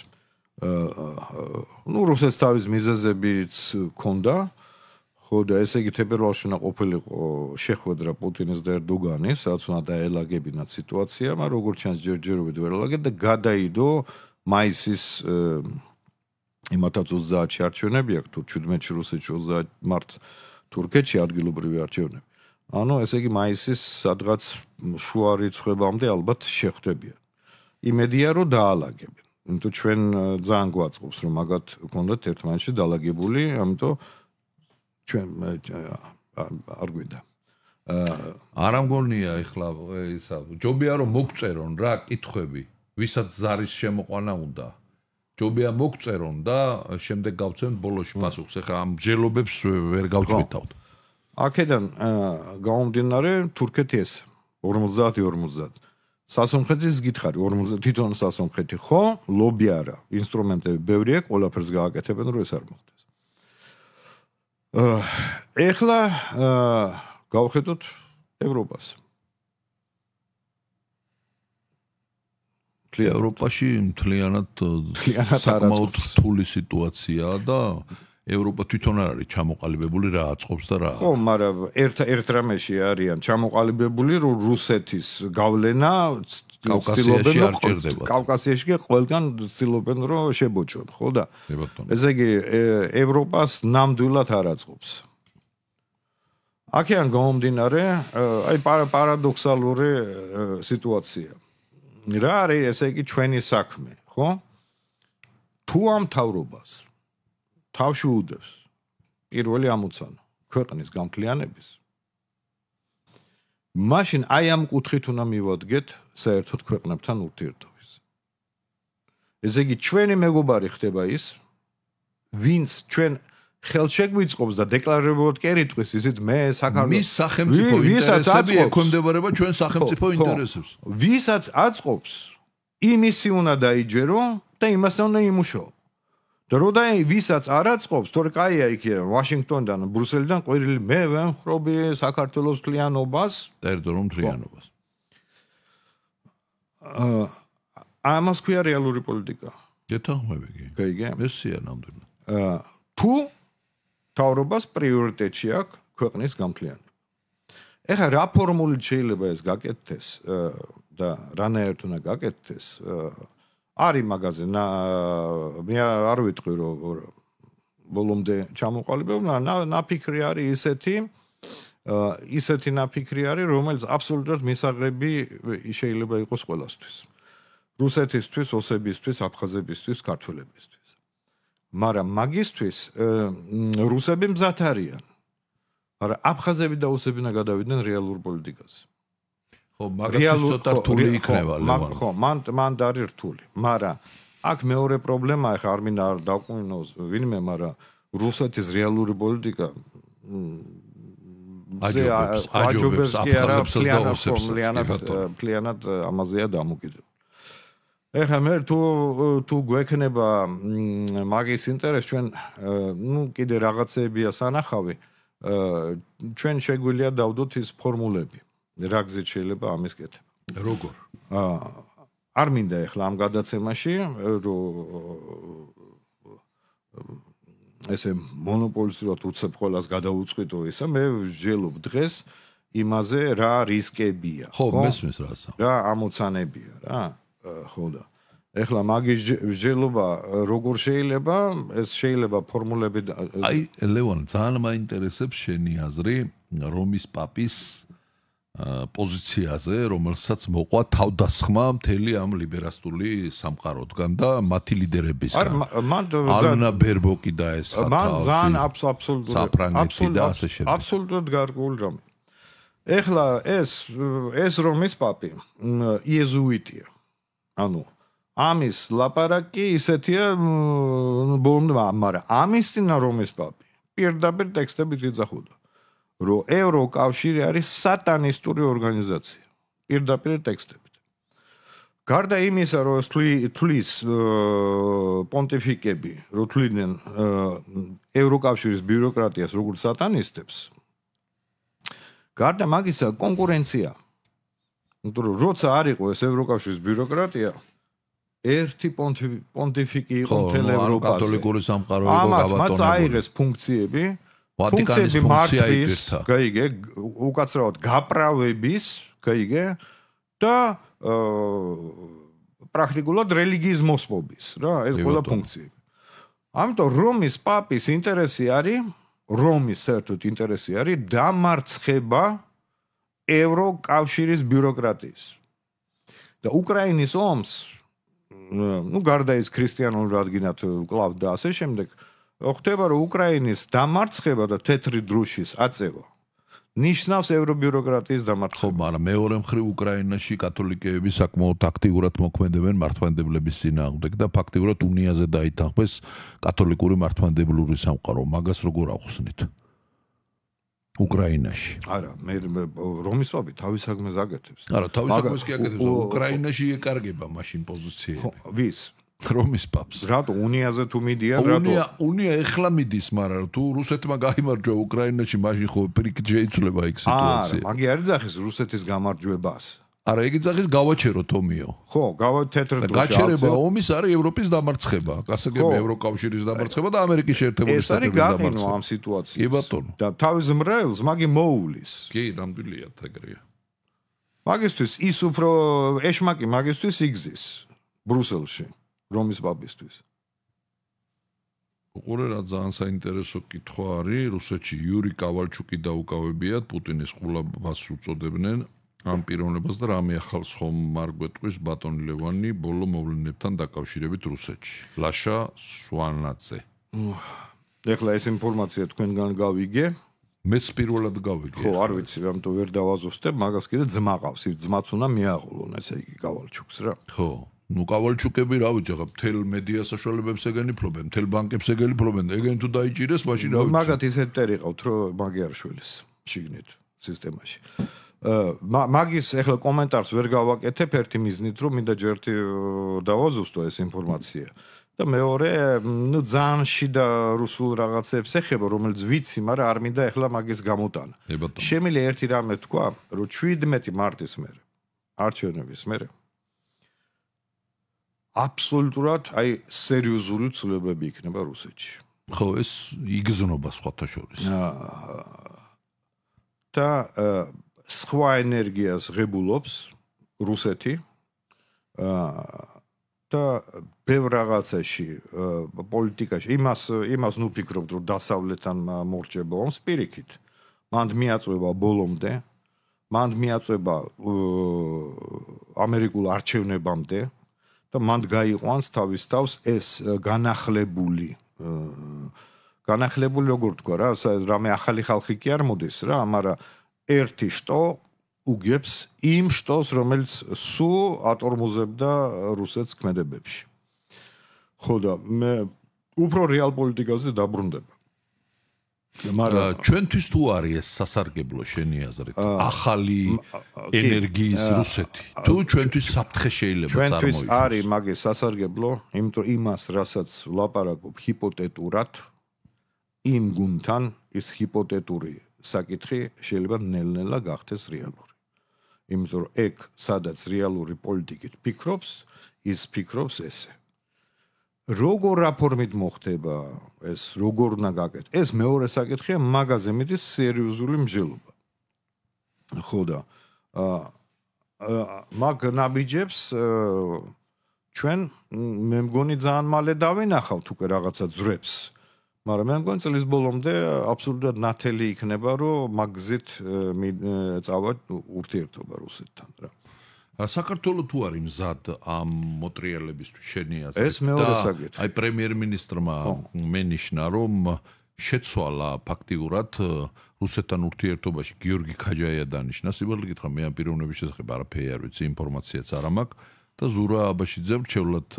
ნუ რუსეთს თავის მიზეზებიც ქონდა, ხო და ესე იგი თებერვალში უნდა ყოფილიყო შეხვედრა პუტინის და ერდოგანის, რაც უნდა დაელაგებინათ სიტუაცია, მაგრამ როგორც ჩანს ჯერჯერობით ვერ ელაგეთ და გადაიდო მაისის იმათაც 30-ში არჩევნები აქვს თუ 17-ში რუსეთში 30 მარტს თურქეთში ადგილობრივი არჩევნები. ანუ ესე იგი მაისის სადღაც შუა რიცხვებამდე ალბათ შეხვდებიან. იმედია რომ დაალაგებენ. იმიტომ ჩვენ ძალიან გვაწყობს რომ მაგათ გქონდათ ერთმანეთში დაალაგებული, ამიტომ ჩვენ არ გვინდა. აა არ ამგონია ეხლა ისა ჯობია რომ მოგწერონ რა კითხები, ვისაც ზარის შემოყვანა უნდა. ჯობია მოგწერონ და შემდეგ გავწევთ ბოლოს პასუხს. ეხლა ამ ჯელობებს ვერ გავწვითავთ. აქედან აა გამომდინარე თურქეთი ეს 50 40 სასომხეთის გითხარი 50 თვითონ სასომხეთი ხო ლობი არა ინსტრუმენტები ბევრია ყველაფერს გააკეთებენ რომ ეს არ მოხდეს ეხლა გავხედოთ ევროპას. კლი ევროპაში მთლიანად მთლიანად არის რთული სიტუაცია და ევროპა თვითონ არ არის ჩამოყალიბებული რა აწყობს და რა ხო მაგრამ ერთ ერთ რამეში არიან ჩამოყალიბებული რუსეთის გავლენა კავკასიაში არ ჭირდება კავკასიაში კი ყველგან ცდილობენ რომ შებოჭონ ხო და ესე იგი ევროპას ნამდვილად არ აწყობს აქეან გამომდინარე აი პარადოქსალური სიტუაცია რა არის ესე იგი ჩვენი საქმე ხო თუ ამ თავრობას თავში უდევს პირველი ამოცანა ქვეყნის გამთლიანების მაშინ აი ამ კუთხით უნდა მივადგეთ საერთოდ ქვეყნებთან ურთიერთობის ესე იგი ჩვენი მეგობარი ხდება ის ვინც ჩვენ ხელშეგვიწყობს და დეკლარირებულად კერიტყვის ისეთ მე საქართველოს მის სახელმწიფო ინტერესები ექონდებარება ჩვენ სახელმწიფო ინტერესებს ვისაც აწყობს იმისი უნდა დაიჯერო და იმასთან უნდა იმუშაო და როდაი ვისაც არაწყობს, თორე კაია იქე ვაშინგტონიდან, ბრუსელიდან ყვირილი მე ვენხრობი საქართველოს ძლიანობას, ტერიტორიულ ძლიანობას. აა ამას ქვია რეალური პოლიტიკა. გეთანხმები კი. კი, კი. მესია ნამდვილად. აა თუ თავრობას პრიორიტეტი აქვს ქვეყნის გამთლიანება. ეხლა რა ფორმულით შეიძლება ეს გაკეთდეს და რანაირად უნდა გაკეთდეს აა არის მაგაზე მე არ ვიტყვი რომ ბოლომდე ჩამოყალიბებ და ნაფიქრი არის ისეთი ისეთი ნაფიქრი არის რომელიც აბსოლუტურად მისაღები შეიძლება იყოს ყველასთვის რუსეთისთვის ოსებისთვის აფხაზებისთვის ქართველებისთვის მაგრამ მაგისთვის რუსები მზად არიან მაგრამ აფხაზები და ოსები უნდა გადავიდნენ რეალურ პოლიტიკაზე ხო, მაგრამ ცოტა რთული იქნება ლევან. ხო, მან მან დარი რთული, მაგრამ აქ მეორე პრობლემაა, ხა არ მინდა დაკვირნოს ვინმე, მაგრამ რუსეთის რეალური პოლიტიკა აჯობებს, აჯობებს კი არა, პლიანად, პლიანად, პლიანად ამაზეა დამოკიდებული. ეხა მე თუ თუ გვექნება მაგის ინტერესი ჩვენ ნუ კიდე რაღაცებია სანახავი ჩვენ შეგვიძლია დავდოთ ის ფორმულები რა გზით შეიძლება ამის კეთება? როგორ? აა არ მინდა ახლა ამ გადაცემაში რომ ესე მონოპოლიურად უცებ ყოველას გადაუწყვეტო ესა მე ვჯელობ დღეს იმაზე რა რისკებია ხო მესმის რასა რა ამოცანებია რა ხოდა ეხლა მაგის ჯელობა როგორ შეიძლება ეს შეიძლება ფორმულები აი ლევონ ძალიან მაინტერესებს შენი აზრი რომის პაპის პოზიციაზე, რომელსაც მოყვა თავდასხმა მთელი ამ ლიბერასტული სამყაროდან და მათი ლიდერებისგან. ანა ბერბოკი და ეს ხათა. მან ზან აბსოლუტურად აბსოლუტურად გარკულ რომ. ეხლა ეს ეს რომის პაპი იეზუიტია. ანუ ამის ლაპარაკი ისეთია ბომბა, მაგრამ ამის ძინა რომის პაპი პირდაპირ ტექსტებით იძახოდა. რომ ევროკავშირი არის სატანისტური ორგანიზაცია პირდაპირ ტექსტებით გარდა იმისა რომ თulis პონტიფიკები რომ თulisნენ ევროკავშირის ბიუროკრატიას როგორც სატანისტებს გარდა მაგისა კონკურენცია ნუ როცა არ იყო ეს ევროკავშირის ბიუროკრატია ერთი პონტიფიკი იყო თელევროპაში ხო კათოლიკური სამყარო იყო გაბატონებული ამათ მათ აიღეს ფუნქციები ვატიკანის ფუნქცია იწერთა. გაიგე, უკაცრავად გაправების, გაიგე და აა პრაქტიკულად რელიგიის მოსპობის, რა, ეს ყველა ფუნქციები. ამიტომ რომის პაპის ინტერესი არის, რომის საერთოდ ინტერესი არის დამარცხება ევროკავშირის ბიუროკრატიის. და უკრაინის ომს ну, გარდა ის ქრისტიანულ რადგინად კლავდა ასე შემდეგ, აა ხდება რომ უკრაინის დამარცხება და თეთრი დროშის აწევა ნიშნავს ევრობიუროკრატიის დამარცხებას. ხო, მაგრამ მეორე მხრივ უკრაინაში კათოლიკეები საკმაოდ აქტიურად მოქმედებენ მართლმადიდებლების ძინააღმდეგ და ფაქტიურად უნიაზე დაითანხმეს კათოლიკური მართლმადიდებლური სამყარო. მაგას როგორ ახსნით? უკრაინაში. არა, მე რომის ვაბი თავის საგმეს აკეთებს. არა, თავის საგმეს კი აკეთებს. უკრაინაში ეკარგება მაშინ პოზიციები. ხო, ვის? რომის პაპს. რატო უნიაზე თუ მიდიან, რატო? უნია, უნია ეხლა მიდის, მაგრამ თუ რუსეთმა გაიმარჯვა უკრაინაში, მაშინ ხო პრიკი შეიძლება იქ სიტუაცია. აა, მაგი არ იძახის რუსეთის გამარჯვებას. არა, ეგ იძახის გავაჩერო თომიო. ხო, გავა თეთრ დროშაზე. გაჩერება ომის არის ევროპის დამარცხება, გასაგებია ევროკავშირის დამარცხება და ამერიკის შეერთებული შტატების დამარცხება. ეს არის გაგინო ამ სიტუაციაში. კი ბატონო. და თავის მრევლს მაგი მოულის. კი, ნამდვილია თეგრია. მაგისტვის ის უფრო ეშმაკი მაგისტვის იგზის ბრუსელში. რომის პაპისთვის. უყურე რა ძალიან საინტერესო კითხვა არის, რუსეთში იური კავალჩუკი დაუკავებიათ, პუტინის ყულაბას უწოდებდნენ ამ პიროვნებას და რამე ახალს ხომ მარ გვეტყვის ბატონ ლევანი ბოლო მოვლენებთან დაკავშირებით რუსეთში. ლაშა სვანაძე. ეხლა ეს ინფორმაცია თქვენგან გავიგე. მეც პირველად გავიგე. ხო, არ ვიცი, ამიტომ ვერ დავაზუსტებ, მაგას კიდე ძმა ყავს, ძმაც უნდა მეაღლონ, ესე იგი, კავალჩუკს რა. ხო. ნუ კავალჩუკები რა ვიცი ხა მთელ მედია საშუალებებს ეგენი ფლობენ მთელ ბანკებს ეგენი ფლობენ ეგენი თუ დაიჭირეს მაშინ რა ვიცი მაგათ ის ენტერი ყავთ რომ მაგე არ შველეს შიგნით სისტემაში ა მაგის ახლა კომენტარს ვერ გავაკეთებ ერთი მიზნით რომ მინდა ჯერ ერთი დავაზუსტო ეს ინფორმაცია და მეორე ნუ ძალიან შიდა რუსულ რაღაცებს ეხება რომელიც ვიცი მაგრამ არ მინდა ახლა მაგის გამოტანა შემიძლია ერთი რამე თქვა რომ 17 მარტის მერე არჩევნების მერე აბსოლუტურად აი სერიოზული ცვლილებები იქნება რუსეთში. ხო, ეს იგზნობა სხვათა შორის. აა და სხვა ენერგიას ღებულობს რუსეთი. აა და ბევრ რაღაცაში პოლიტიკაში იმას იმას ნუ ფიქრობთ რომ დასავლეთთან მორჩება ომს პირიქით. მანდ მიაწובה ბოლომდე. მანდ მიაწובה ამერიკულ არჩევნებამდე. აა და მანდ გაიყვანს თავის თავს ეს განახლებული განახლებული როგორ თქვა რა რამე ახალი ხალხი კი არ მოდის რა ამარა ერთი შტო უგებს იმ შტოს რომელიც სუ ატორმოზებდა რუსეთს კმედებებში ხო და მე უფრო რეალპოლიტიკაზე დაბრუნდება მაგრამ ჩვენთვის თუ არის ეს სასარგებლო შენი აზრით ახალი ენერგიის რუსეთი თუ ჩვენთვის საფრთხე შეიძლება წარმოიქმნას ჩვენთვის არის მაგის სასარგებლო იმიტომ იმას რასაც ვლაპარაკობ ჰიპოთეტურად იმ გუნთან ის ჰიპოთეტური საკითხი შეიძლება ნელ-ნელა გახდეს რეალური იმიტომ რომ ეგ სადაც რეალური პოლიტიკით ფიქრობს ის ფიქრობს ესე როგორ რაფორმით მოხდება ეს როგორ უნდა გაკეთო ეს მეორე საკითხია მაгазиზე მიდის სერიოზული მსჯელობა ხო და ა მაგ ნაბიჯებს ჩვენ მე მგონი ძალიან მალე დავინახავთ უკვე რაღაცა ძრებს მაგრამ მე მგონი წლის ბოლომდე აბსოლუტურად ნათელი იქნება რომ მაგზით წავა ურთიერთობა რუსეთთან რა საქართველოს თუ არის მზად ამ მოტრიალებისთვის შენიაზე ეს მეორე საკითხი აი პრემიერმინისტრმა მენიშნა რომ შეცვალა ფაქტიურად რუსეთთან ურთიერთობაში გიორგი ხაჯაიადანიშნა სიმბოლიკით რომ მე ამ პიროვნების შესახებ არაფერი არ ვიცი ინფორმაციაც არ მაქვს და ზურა აბაშიძე მრჩევლად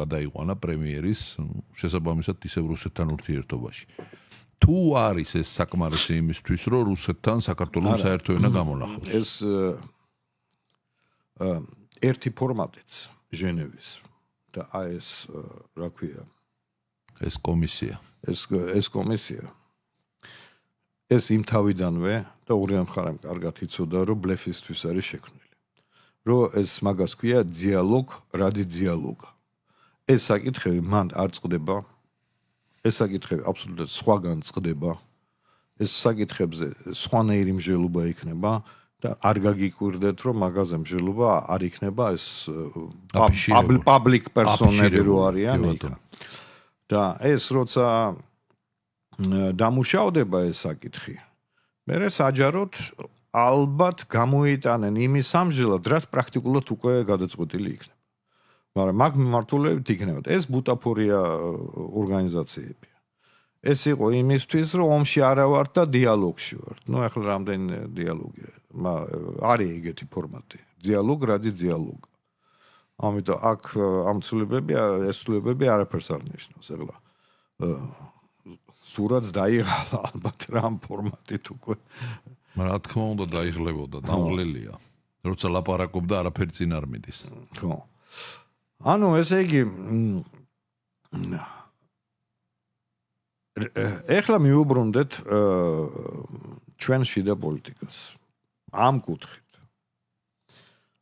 გადაიყვანა პრემიერის შესაბამისად ისევ რუსეთთან ურთიერთობაში თუ არის ეს საკმარისი იმისთვის რომ რუსეთთან საქართველოს საერთო ენა გამონახოს ეს ერთი ფორმატიც ჟენევის და აი ეს რა ქვია ეს კომისია ეს ეს კომისია ეს იმ თავიდანვე და ორი ამხარემ კარგად იცოდა რომ ბლეფისთვის არის შექმნილი რომ ეს მაგას ქვია დიალოგ რადი დიალოგა ეს საკითხები მან არ წდება ეს საკითხები აბსოლუტურად სხვაგან წდება ეს საკითხებზე სხვანაირი მსჯელობა იქნება და არ გაგიკვირდეთ რომ მაგაზე მსჯელობა არ იქნება ეს public personები რო არიან და ეს როცა დამუშავდება ეს საკითხი მე რა საჯაროდ ალბათ გამოიტანენ იმის სამჯელად რაც პრაქტიკულად უკვე გადაწყვეტილი იქნება მაგრამ მაგ მიმართულებით იქნებოდა ეს ბუტაფორია ორგანიზაციები ეს იყო იმისთვის რომ ომში არა ვართ და დიალოგში ვართ ნუ ახლა რამდენი დიალოგია არის ეგეთი ფორმატი. დიალოგ რადი დიალოგ. ამიტომ აქ ამცულებები, ეს ცულებები არაფერს არ ნიშნავს, ეგლა. სურათს დაიღალა ალბათ რამ ფორმატით უკვე. მაგრამ რა თქმა უნდა დაიღლებოდა, დამღლელია. როცა ლაპარაკობდა არაფერ წინ არ მიდის. ხო. ანუ ესე იგი ეხლა მიუბრუნდეთ ჩვენ შიდა პოლიტიკას. აა ამ კუთხით.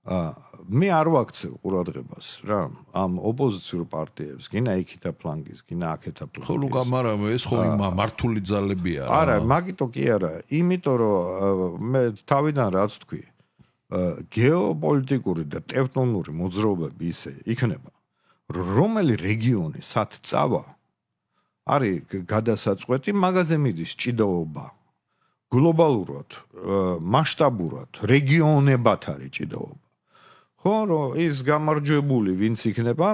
ა მე არ ვაქცევ ყურადღებას რა ამ ოპოზიციურ პარტიებს, გინა იქითა ფლანგის, გინა აქეთა ფლანგის. ხო, ლუკა, მაგრამ ეს ხო მართული ძალებია რა. არა, მაგიტო კი არა, იმიტომ რომ მე თავიდან რაც თქვი, გეოპოლიტიკური და ტექტონური მოძრაობები ისე იქნება. რომელი რეგიონის ათ წავა არის გადასაწყვეტი მაღაზემიდის ჭიდაობა. გლობალურად, მასშტაბურად, რეგიონებად არის ჭიდაობა. ხო, რომ ის გამარჯვებული ვინც იქნება,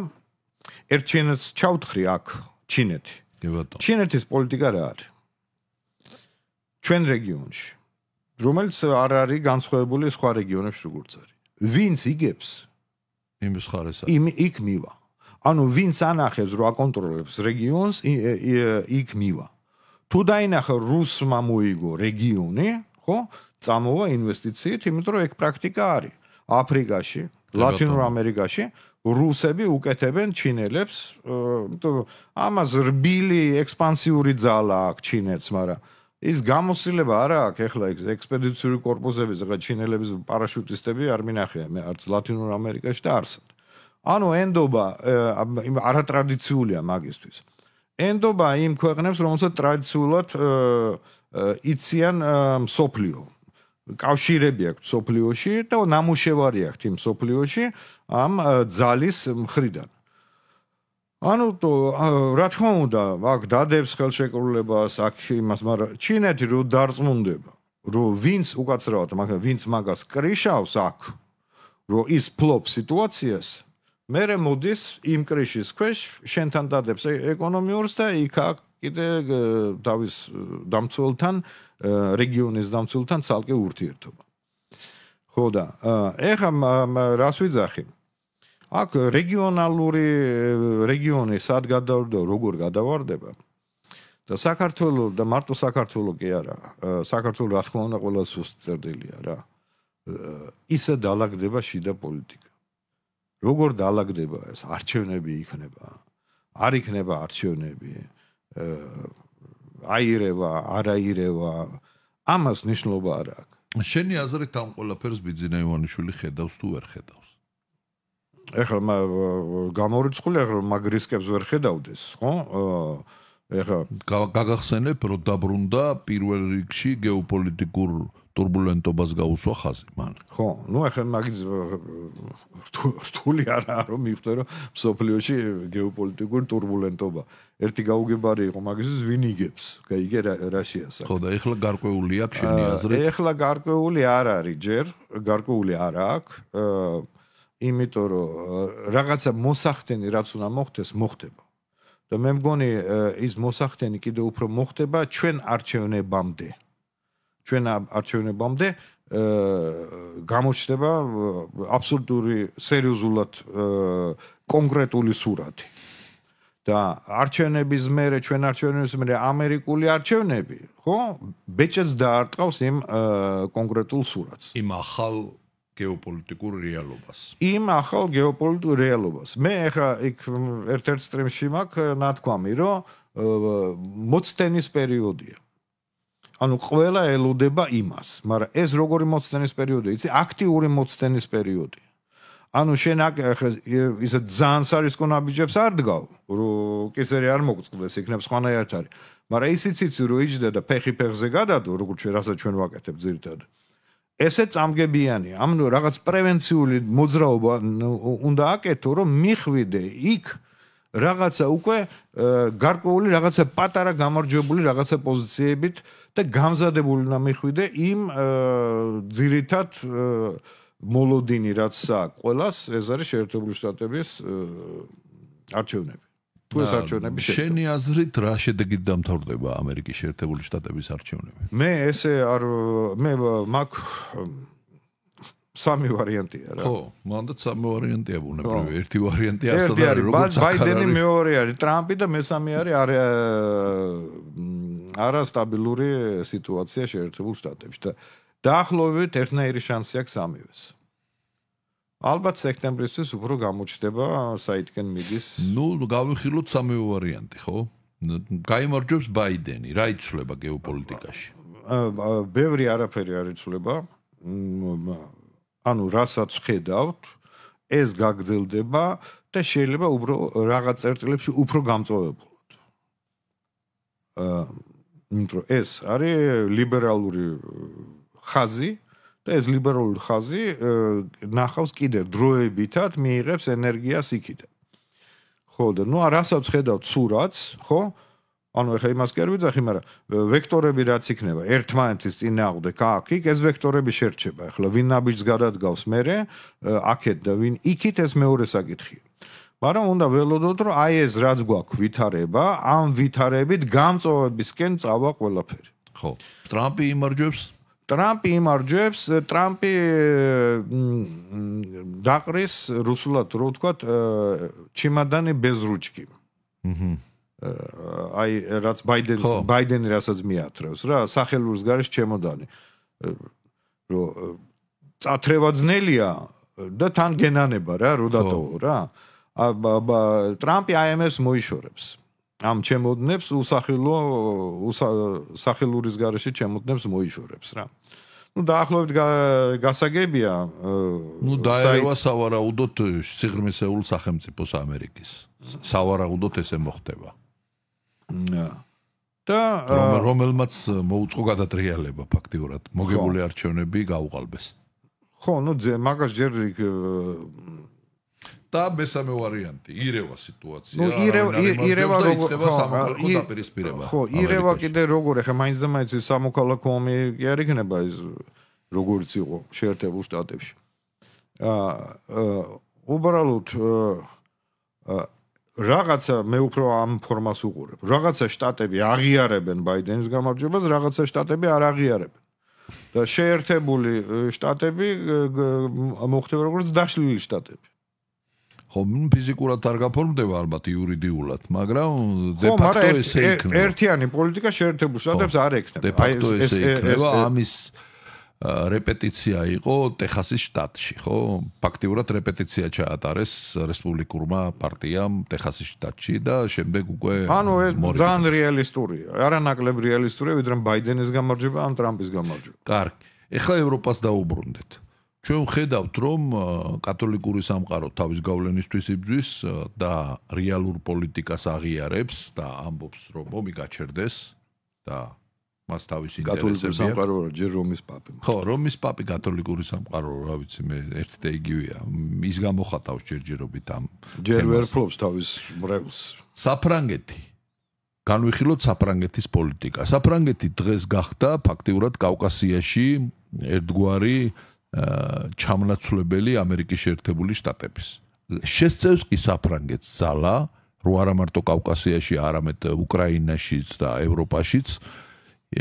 ერთჩინეთს ჩავთხრი აქ, ჩინეთი. კი ბატონო. ჩინეთის პოლიტიკა რა არის? ჩვენ რეგიონში. რომელიც არ არის განსხვავებული სხვა რეგიონებს როგორც არის. ვინც იგებს იმის ხარეს არის. იმ იქ მივა. ანუ ვინც ანახებს რა კონტროლებს რეგიონს, იქ მივა. თუ დაინახა რუსმა მოიგო რეგიონი, ხო? წამოვა ინვესტიციით, იმიტომ რომ ეგ პრაქტიკა არის. აფრიკაში, ლათინურ ამერიკაში რუსები უკეთებენ ჩინელებს, იმიტომ ამას რბილი ექსპანსიური ძალა აქვს ჩინეთს, მაგრამ ის გამოსილება არა აქვს, ეხლა ეგ ექსპედიციური корпуსები, ზოგა ჩინელების პარაშუტისტები არ მინახია მე არც ლათინურ ამერიკაში და არც. ანუ ენდობა არა ტრადიციულია მაგისთვის. ენდობა იმ ქვეყნებს, რომელსაც ტრადიციულად იციან სოფლიო. კავშირები აქვს სოფლიოში და ნამუშევარი აქვს იმ სოფლიოში ამ ძალის მხრიდან. ანუ თუ რა თქმა უნდა, აქ დადებს ხელშეკრულებას, აქ იმას, მაგრამ ჩინეთი რო დარწმუნდება, რო ვინც უკაცრავად, მაგრამ ვინც მაგას კრიშავს აქ, რო ის ფლობს სიტუაციას, მერე მოდის იმ კრიშის ქვეშ შენთან დადებს ეკონომიურს და იქ აქ კიდე დავის დამცველთან რეგიონის დამცველთან ცალკე ურთიერთობა ხო და ეხა რას ვიძახი აქ რეგიონალური რეგიონი სად გადავარდა როგორ გადავარდება და საქართველო და მარტო საქართველო კი არა საქართველო რა თქმა უნდა ყველა სუსტ წერდილია რა ისა დაალაგდება შიდა პოლიტიკა როგორ დაალაგდება ეს არჩევნები იქნება არ იქნება არჩევნები აირევა არაირევა ამას ნიშნობა არ აქვს შენი აზრით ამ ყველაფერს ბიძინა ივანიშვილი ხედავს თუ ვერ ხედავს ეხლა მე გამორიცხული ეხლა მაგ რისკებს ვერ ხედავდეს ხო ეხლა გაგახსენებ რომ დაბრუნდა პირველ რიგში გეოპოლიტიკურ турбулентობას გაუსვა ხაზი მან. ხო, ну ახლა მაგის რთული არაა რომ მიხვდე რომ სოფლიოში გეოპოლიტიკური турბულენტობა. ერთი გაუგებარი იყო მაგის ვინიგებს, გაიგე რუსიასა. ხო და ეხლა გარკვეული აქვს შენი აზრი? ეხლა გარკვეული არ არის ჯერ, გარკვეული არ აქვს. იმიტომ რომ რაღაცა მოსახდენი რაც უნდა მოხდეს, მოხდება. და მე მგონი ის მოსახდენი კიდე უფრო მოხდება ჩვენ არჩევნებამდე. ჩვენ არჩევნებამდე გამოჩნდება აბსოლუტური სერიოზულად კონკრეტული სურათი და არჩევნების მერე ჩვენ არჩევნების მერე ამერიკული არჩევნები ხო ბეჭედს დაარტყავს იმ კონკრეტულ სურათს იმ ახალ გეოპოლიტიკურ რეალობას. იმ ახალ გეოპოლიტიკურ რეალობას. მე ახლა იქ ერთ-ერთ სტრიმში მაქვს ნათქვამი, რომ მოცდენის პერიოდია. ანუ ყველა ელოდება იმას, მაგრამ ეს როგორი მოცდენის პერიოდია? იცი, აქტიური მოცდენის პერიოდი. ანუ შენ აქ ის ძალიან საერთს კონაბიჯებს არ დგავ, რომ კისერი არ მოგწყდეს, იქნებ სხვანაირად არის. მაგრამ ისიც იცი, რომ იჯდა და ფეხი ფეხზე გადადო, როგორც შე რასაც ჩვენ ვაკეთებ ძირითადად. ესე წამგებიანი, ანუ რაღაც პრევენციული მოძრაობა უნდა აკეთო, რომ მიხვიდე იქ რაღაცა უკვე გარკვეული რაღაცა პატარა გამარჯვებული რაღაცა პოზიციებით და გამზადებული უნდა მიხვიდე იმ ძირითად მოლოდინი რაც აქვს ყოველას ეს არის შეერთებული შტატების არჩევნები თუ ეს არჩევნები შეიძლება შენი აზრით რა შედეგით დამთავრდება ამერიკის შეერთებული შტატების არჩევნები მე ესე არ მე მაგ სამი ვარიანტია რა. ხო, მანდაც სამი ვარიანტია ბუნებრივი. ერთი ვარიანტი არსად არის როგორც ბაიდენი მეორე არის, ტრამპი და მესამე არის არის არა სტაბილური სიტუაცია შეერთებულ შტატებში და დაახლოებით ერთნაირი შანსი აქვს ამივეს. ალბათ სექტემბრისთვის უფრო გამოჩდება საითკენ მიდის. ნუ გავიხილოთ სამი ვარიანტი, ხო? გამოიმარჯვებს ბაიდენი, რა იცვლება გეოპოლიტიკაში? ბევრი არაფერი არ იცვლება. ანუ რასაც ხედავთ, ეს გაგრძელდება და შეიძლება უფრო რაღაც წერტილებში უფრო გამწვავებულოთ. აა იმიტომ რომ ეს არის ლიბერალური ხაზი და ეს ლიბერალური ხაზი ნახავს კიდე დროებითად მიიღებს ენერგიას იქიდან. ხო და ნუ არასაც ხედავ ცურაც, ხო? ანუ ხე იმას კი არ ვიძახი, მაგრამ ვექტორები რაც იქნება, ერთმანეთის წინააღმდეგ აქ იქ ეს ვექტორები შერჩება. ახლა ვინ ნაბიჯს გადადგავს მე, აქეთ და ვინ იქით ეს მეორე საკითხია. მაგრამ უნდა ველოდოთ, რომ აი ეს რაც გვაქვს ვითარება, ამ ვითარებით გამწოვებისკენ წავა ყველაფერი. ხო. ტრამპი იმარჯვებს? ტრამპი იმარჯვებს, ტრამპი დაყრის რუსულად რო ვთქვათ, ჩიმადანი ბეზ ручки. აჰა. აი რაც ბაიდენს, ბაიდენი რასაც მიათრევს რა, სახელურს გარეშე ჩემოდანი. რომ წათრევა ძნელია და თან გენანება რა, რუდატოვო რა. ხო. ტრამპი IMF-ს მოიშორებს. ამ ჩემოდნებს უსახელო უსახელურის გარეშე ჩემოდნებს მოიშორებს რა. ну да хлопот гасагебия э ну да ева савараудот сигрмисеул სახელმწიფოს ამერიკის савараудот ესე მოხდება და რომელმაც მოუწყო გადატრიალება ფაქტიურად მოგებული არჩევნები გაუყალბეს ხო ну მაგას ჯერ და მესამე ვარიანტი ირევა სიტუაცია ნუ ირევა ირევა როგორ ხო დაპირისპირება ხო ირევა კიდე როგორ ხა მაინც და მაინც სამოქალაქო ომი კი არ იქნება ის როგორც იყო შეერთებულ შტატებში აა უბრალოდ რაღაცა მე უფრო ამ ფორმას უყურებ რაღაცა შტატები აღიარებენ ბაიდენის გამარჯვებას რაღაცა შტატები არ აღიარებენ და შეერთებული შტატები მოხდება როგორც დაშლილი შტატები ხო ფიზიკურად არ გაფორმდება ალბათ იურიდიულად მაგრამ დე ფაქტო ესე იქნება ერთიანი პოლიტიკა შეერთებულ შტატებს არ ექნება დე ფაქტო ესე იქნება ამის რეპეტიცია იყო ტეხასის შტატში ხო ფაქტიურად რეპეტიცია ჩაატარეს რესპუბლიკურმა პარტიამ ტეხასის შტატში და შემდეგ უკვე ანუ ეს ძალიან რეალისტური არანაკლებ რეალისტურია ვიდრე ბაიდენის გამარჯვება ან ტრამპის გამარჯვება კარგი ეხლა ევროპას დაუბრუნდეთ ჩვენ ვხედავთ რომ კათოლიკური სამყარო თავის გავლენისთვის იბძვის და რეალურ პოლიტიკას აღიარებს და ამბობს რომ მომი გაჩერდეს და მას თავის ინტერესებია კათოლიკური სამყარო ჯერ რომის პაპი ხო რომის პაპი კათოლიკური სამყარო რა ვიცი მე ერთ და იგივეა ის გამოხატავს ჯერჯერობით ამ ჯერ ვერ ფლობს თავის მრევლს საფრანგეთი განვიხილოთ საფრანგეთის პოლიტიკა საფრანგეთი დღეს გახდა ფაქტიურად კავკასიაში ერთგვარი ჩამლაცლებელი ამერიკის შეერთებული შტატების. შესწევს კი საფრანგეთს ზალა, რო არა მარტო კავკასიაში, არამედ უკრაინაშიც და ევროპაშიც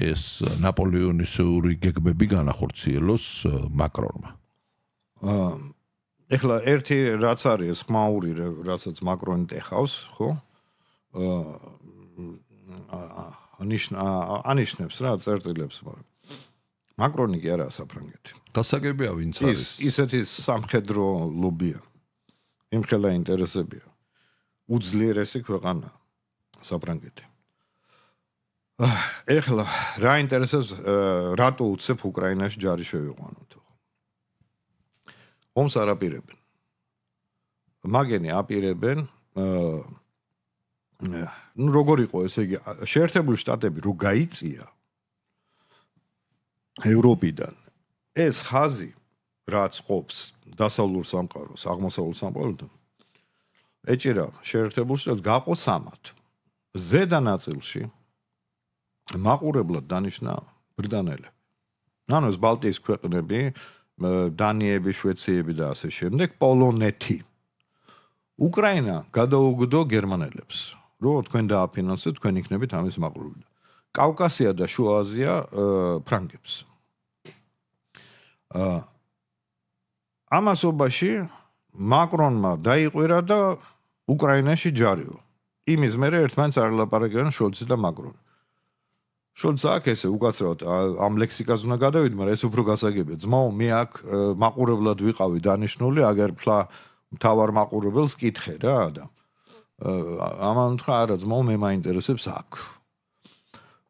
ეს ნაპოლეონის ორი გეგმები განახორციელოს მაკრონმა. აა ეხლა ერთი რაც არის ეს ხმაური, რასაც მაკრონი ტეხავს, ხო? აა ანიშნა ანიშნებს რა წერტილებს, მაგრამ მაკრონი კი არაა საფრანგეთი. გასაგებია ვინც არის. ის ისეთი სამხედრო ლობია. იმხელა ინტერესებია. უძლიერესი ქვეყანა საფრანგეთი. ეხლა რა ინტერესებს რატო უცებ უკრაინაში ჯარი შევიყვანოთ? ომს არ აპირებენ. მაგენი აპირებენ ნუ როგორ იყო ესე იგი შეერთებული შტატები რო გაიწია ევროპიდან ეს ხაზი რაც ყობს დასავლურ სამყაროს აღმოსავლურ სამყაროდან ეჭირა შეერთებულ შტატს გაყო სამათ ზედა ნაწილში მაყურებლად დანიშნა ბრიტანელი ანუ ეს ბალტიის ქვეყნები დანიები შვეციები და ასე შემდეგ პოლონეთი უკრაინა გადაუგდო გერმანელებს რომ თქვენ დააფინანსეთ თქვენ იქნებით ამის მაყურებლები კავკასია და შუა აზია ფრანგებს ამასობაში მაკრონმა დაიყვირა და უკრაინაში ჯარიო. იმის მერე ერთმანეთს არ ლაპარაკებიან შოლცი და მაკრონი. შოლცს აქ ესე უკაცრავად ამ ლექსიკას უნდა გადავიდ, მაგრამ ეს უფრო გასაგებია. ძმაო, მე აქ მაყურებლად ვიყავი დანიშნული, აგერ ფლა მთავარ მაყურებელს კითხე რა და ამან თქვა, არა ძმაო, მე მაინტერესებს აქ.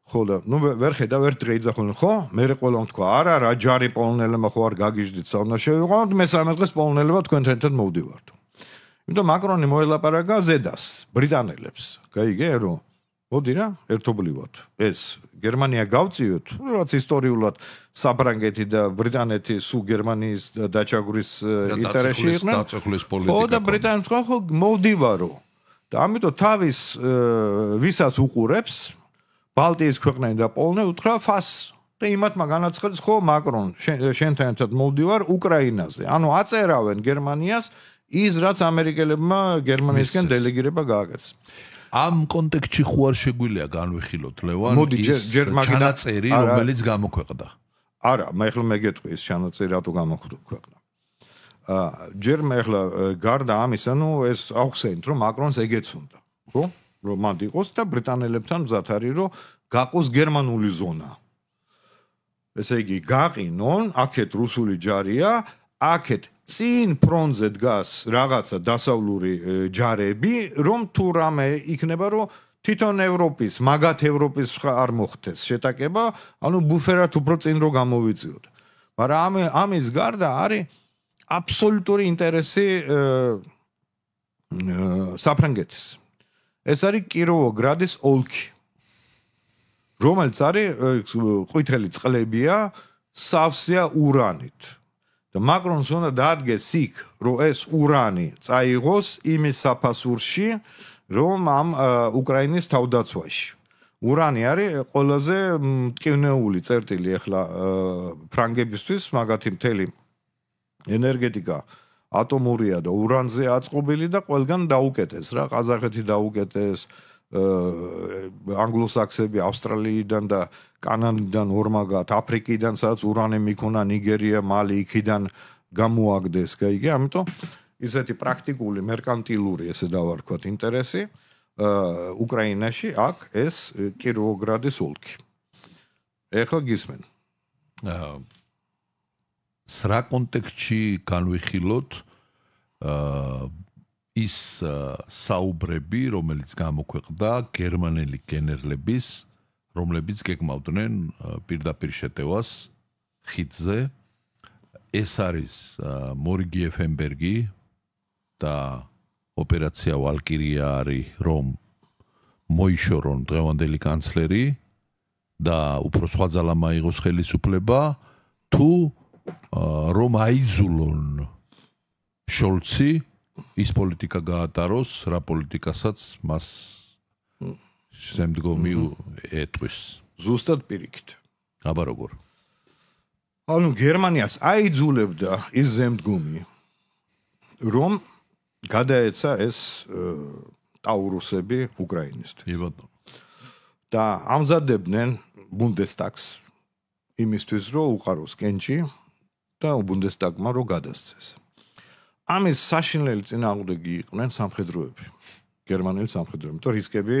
ხო და ნუ ვერ ხედავ ერთ დღე იძახონ ხო მე რე ყველამ თქვა არა რა ჯარი პოლნელებმა ხო არ გაგიჟდით სამნაშევი ყავთ მე სამ დღეს პოლნელებმა თქვენთან ერთად მოვდივართო იმიტომ მაკრონი მოელაპარაკა ზედას ბრიტანელებს გაიგე რომ მოდი რა ერთობლივად ეს გერმანია გავწიოთ რაც ისტორიულად საფრანგეთი და ბრიტანეთი სუ გერმანიის დაჭაგვრის ინტერესი იყო ხო და ბრიტანს ხო მოვდივარო და ამიტომ თავის ვისაც უყურებს ბალტიის ქვეყნები და პოლონე უთხრა ფას და იმათ მაგანაცხელს ხო მაკრონ შენთან ერთად მოვდივარ უკრაინაზე ანუ აწერავენ გერმანიას ის რაც ამერიკელებმა გერმანიისგან დელეგირება გააკეთეს ამ კონტექსტში ხო არ შეგვიძლია განვიხილოთ ლევან ის ჩანაწერი რომელიც გამოქვეყდა არა მე ახლა მეკითხე ის ჩანაწერი რატო გამოქვეყნა ა ჯერ მე ახლა გარდა ამისა ნუ ეს აღხსენით რომ მაკრონს ეგეც უნდა ხო რომ მათ იყოს და ბრიტანელებთან მზად არის რომ გაყოს გერმანული ზონა. ესე იგი გაყინონ, აქეთ რუსული ჯარია, აქეთ წინ ფრონზე დგას რაღაცა დასავლური ჯარები, რომ თუ რამე იქნება რომ თვითონ ევროპის, მაგათ ევროპის არ მოხდეს შეტაკება, ანუ ბუფერად უფრო წინ რო გამოვიწიოთ. მაგრამ ამ ამის გარდა არის აბსოლუტური ინტერესი საფრანგეთის ეს არის კიროვოგრადის ოლქი რომელიც არის ყვითელი წყლებია სავსეა ურანით და მაკრონს უნდა დადგეს იქ რომ ეს ურანი წაიღოს იმის საფასურში რომ ამ უკრაინის თავდაცვაში ურანი არის ყველაზე მტკივნეული წერტილი ახლა ფრანგებისთვის მაგათი მთელი ენერგეტიკა ატომურია და ურანზე აწყობილი და ყველგან დაუკეთეს რა ყაზახეთი დაუკეთეს ანგლოსაქსები ავსტრალიიდან და კანანიდან ორმაგად აფრიკიდან სადაც ურანი მიქონა ნიგერია მალი იქიდან გამოაგდეს გაიგე ამიტომ ისეთი პრაქტიკული მერკანტილური ესე დავარქვათ ინტერესი უკრაინაში აქ ეს კიროვოგრადის ოლქი ეხლა გისმენ აა სრა კონტექსტში განვიხილოთ აა ის საუბრები, რომელიც გამოქვეყდა გერმანელი გენერლების, რომლებიც გეკმავდნენ პირდაპირ შეტევას ხიძე ეს არის მორიგი ეფენბერგი და ოპერაცია ვალკირია არის რომ მოიშორონ დღევანდელი კანცლერი და უფრო სხვა ძალამ აიღოს ხელისუფლება თუ რომ აიძულონ შოლცი ის პოლიტიკა გაატაროს, რა პოლიტიკასაც მას შემდგომი ეტყვის. ზუსტად პირიქით. აბა როგორ? ანუ გერმანიას აიძულებდა ის ზემდგომი რომ გადაეცა ეს ტაურუსები უკრაინისტვის. იბოდო. და ამზადებდნენ ბუნდესტაგს იმისთვის, რომ უყაროს კენჭი, და ბუნდესტაგმა რო გადასცეს. ამის საშინლელი წინააღმდეგი იყვნენ სამხედროები, გერმანელი სამხედროები, იმიტომ რისკები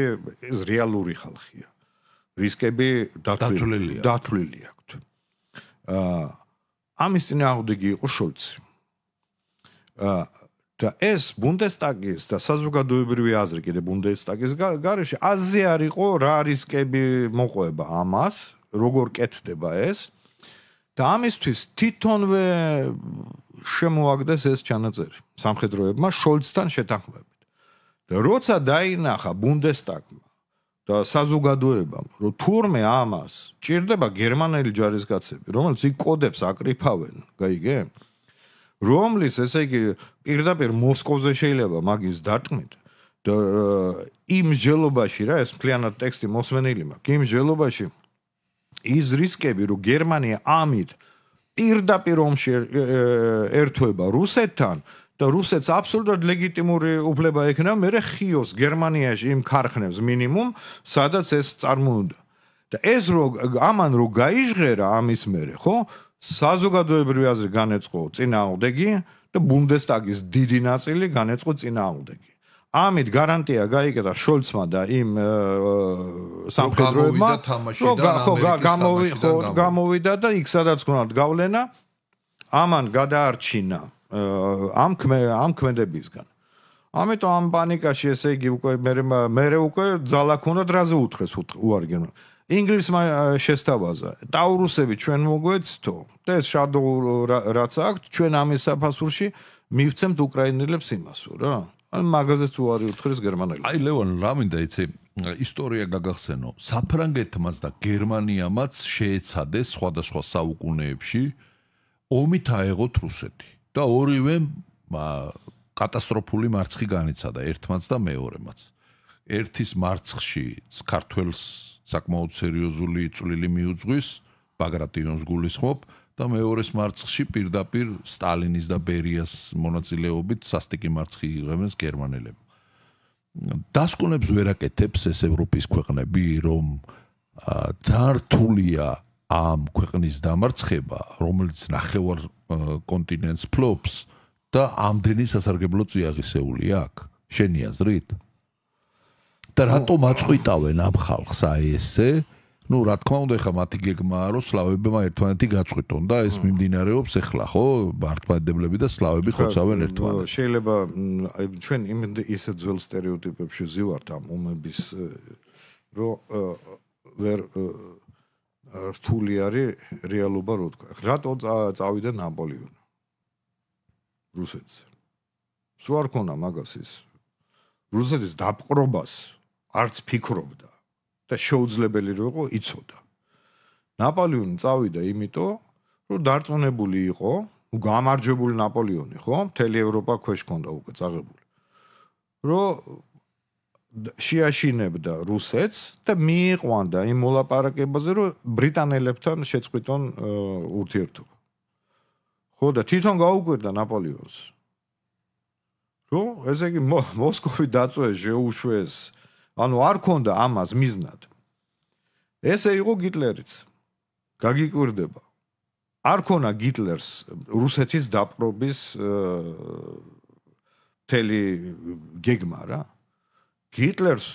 ეს რეალური ხალხია. რისკები დათვლილია. დათვლილი აქვთ. აა ამის წინააღმდეგი იყო შოლცი. აა და ეს ბუნდესტაგის და საზოგადოებრივი აზრი კიდე ბუნდესტაგის გარშემო აზე არ იყო რა რისკები მოყვება ამას, როგორ კეთდება ეს? და ამისთვის თვითონვე შემოაგდეს ეს ჩანაწერი სამხედროებმა შოლცთან შეთანხმებით. და როცა დაინახა ბუნდესტაგმა და საზოგადოებამ, რომ თურმე ამას ჭირდება გერმანელი ჯარისკაცები, რომელიც იქ კოდებს აკრიფავენ, გაიგე? რომლის ესე იგი პირდაპირ მოსკოვზე შეიძლება მაგის დარტყმით და იმ ჟელობაში რა ეს მთლიანად ტექსტი მოსმენილი მაქვს იმ ჟელობაში ის რისკები, რომ გერმანია ამით პირდაპირ ომში ერთვება რუსეთთან და რუსეთს აბსოლუტურად ლეგიტიმური უფლება ექნება მერე ხიოს გერმანიაში იმ ქარხნებს მინიმუმ, სადაც ეს წარმოუნდა. და ეს რო ამან რო გაიჟღერა ამის მერე, ხო? საზოგადოებრივი აზრი განეწყო წინააღმდეგი და ბუნდესტაგის დიდი ნაწილი განეწყო წინააღმდეგი. ამით გარანტია გაიგეთა შოლცმა და იმ სამხედროებმა რომ გახო გამოვიდა გამოვიდა და იქ სადაც გონათ გავლენა ამან გადაარჩინა ამ ამ კმენდებისგან ამიტომ ამ პანიკაში ესე იგი უკვე მე მე უკვე ძალა ქონდა დრაზე უთხეს უარგენ ინგლისმა შესთავაზა ტაურუსები ჩვენ მოგვეცთო და ეს shadow რაც აქვს ჩვენ ამის საფასურში მივცემთ უკრაინელებს იმასო რა ან მაგაზეც უარი უთხრეს გერმანელებს. აი ლევონ, რა მინდა იცი, ისტორია გაგახსენო. საფრანგეთმაც და გერმანიამაც შეეცადეს სხვადასხვა საუკუნეებში ომი თაეღოთ რუსეთი და ორივე კატასტროფული მარცხი განიცადა ერთმანც და მეორემაც. ერთის მარცხში საქართველოს საკმაოდ სერიოზული წვლილი მიუძღვის ბაგრატიონს გულისხმობ და მეორეს მარცხში პირდაპირ სტალინის და ბერიას მონაწილეობით სასტიკი მარცხი იღებენ გერმანელებმა. დასკვნებს ვერაკეთებს ეს ევროპის ქვეყნები, რომ ძართულია ამ ქვეყნის დამარცხება, რომელიც ნახევარ კონტინენტს ფლობს და ამდენი სასარგებლო წიაღისეული აქვს. შენია ზრით? და რატომ აწყვიტავენ ამ ხალხს აი ესე? ну, რა თქმა უნდა, ხა მათი გეგმაა, რომ სლავებმა ერთმანეთი გაწყვიტონ და ეს მიმდინარეობს ახლა, ხო? მართფადებლები და სლავები ხოცავენ ერთმანეთს. შეიძლება ჩვენ იმ ისე ძველ стереოტიპებში ზივართ ამ უმების რომ ვერ რთული არის რეალობა რო თქვა. რატო წავიდა ნაპოლეონი რუსეთს? სوارქონა მაგას ის რუსეთის დაპყრობას არც ფიქრობდა. და შეუძლებელი რო იყო იწოდა. ნაპოლეონი წავიდა იმიტომ, რომ დარწმუნებული იყო, ნუ გამარჯვებული ნაპოლეონი ხო, მთელი ევროპა ქვეშ კონდა უკვე წაღებული. რო შეაშინებდა რუსეთს და მიიყვანდა იმ მოლაპარაკებაზე, რომ ბრიტანელებთან შეწყვიტონ ურთიერთობა. ხო და თვითონ გაუკვირდა ნაპოლეონს. რო ესე იგი მოსკოვი დაწოეს, შეუშვეს, აა ანუ არ ქონდა ამას მიზნად. ესე იყო გიტლერიც. გაგიკვირდება. არ ქონა გიტლერს რუსეთის დაპყრობის თელი გეგმა რა. გიტლერს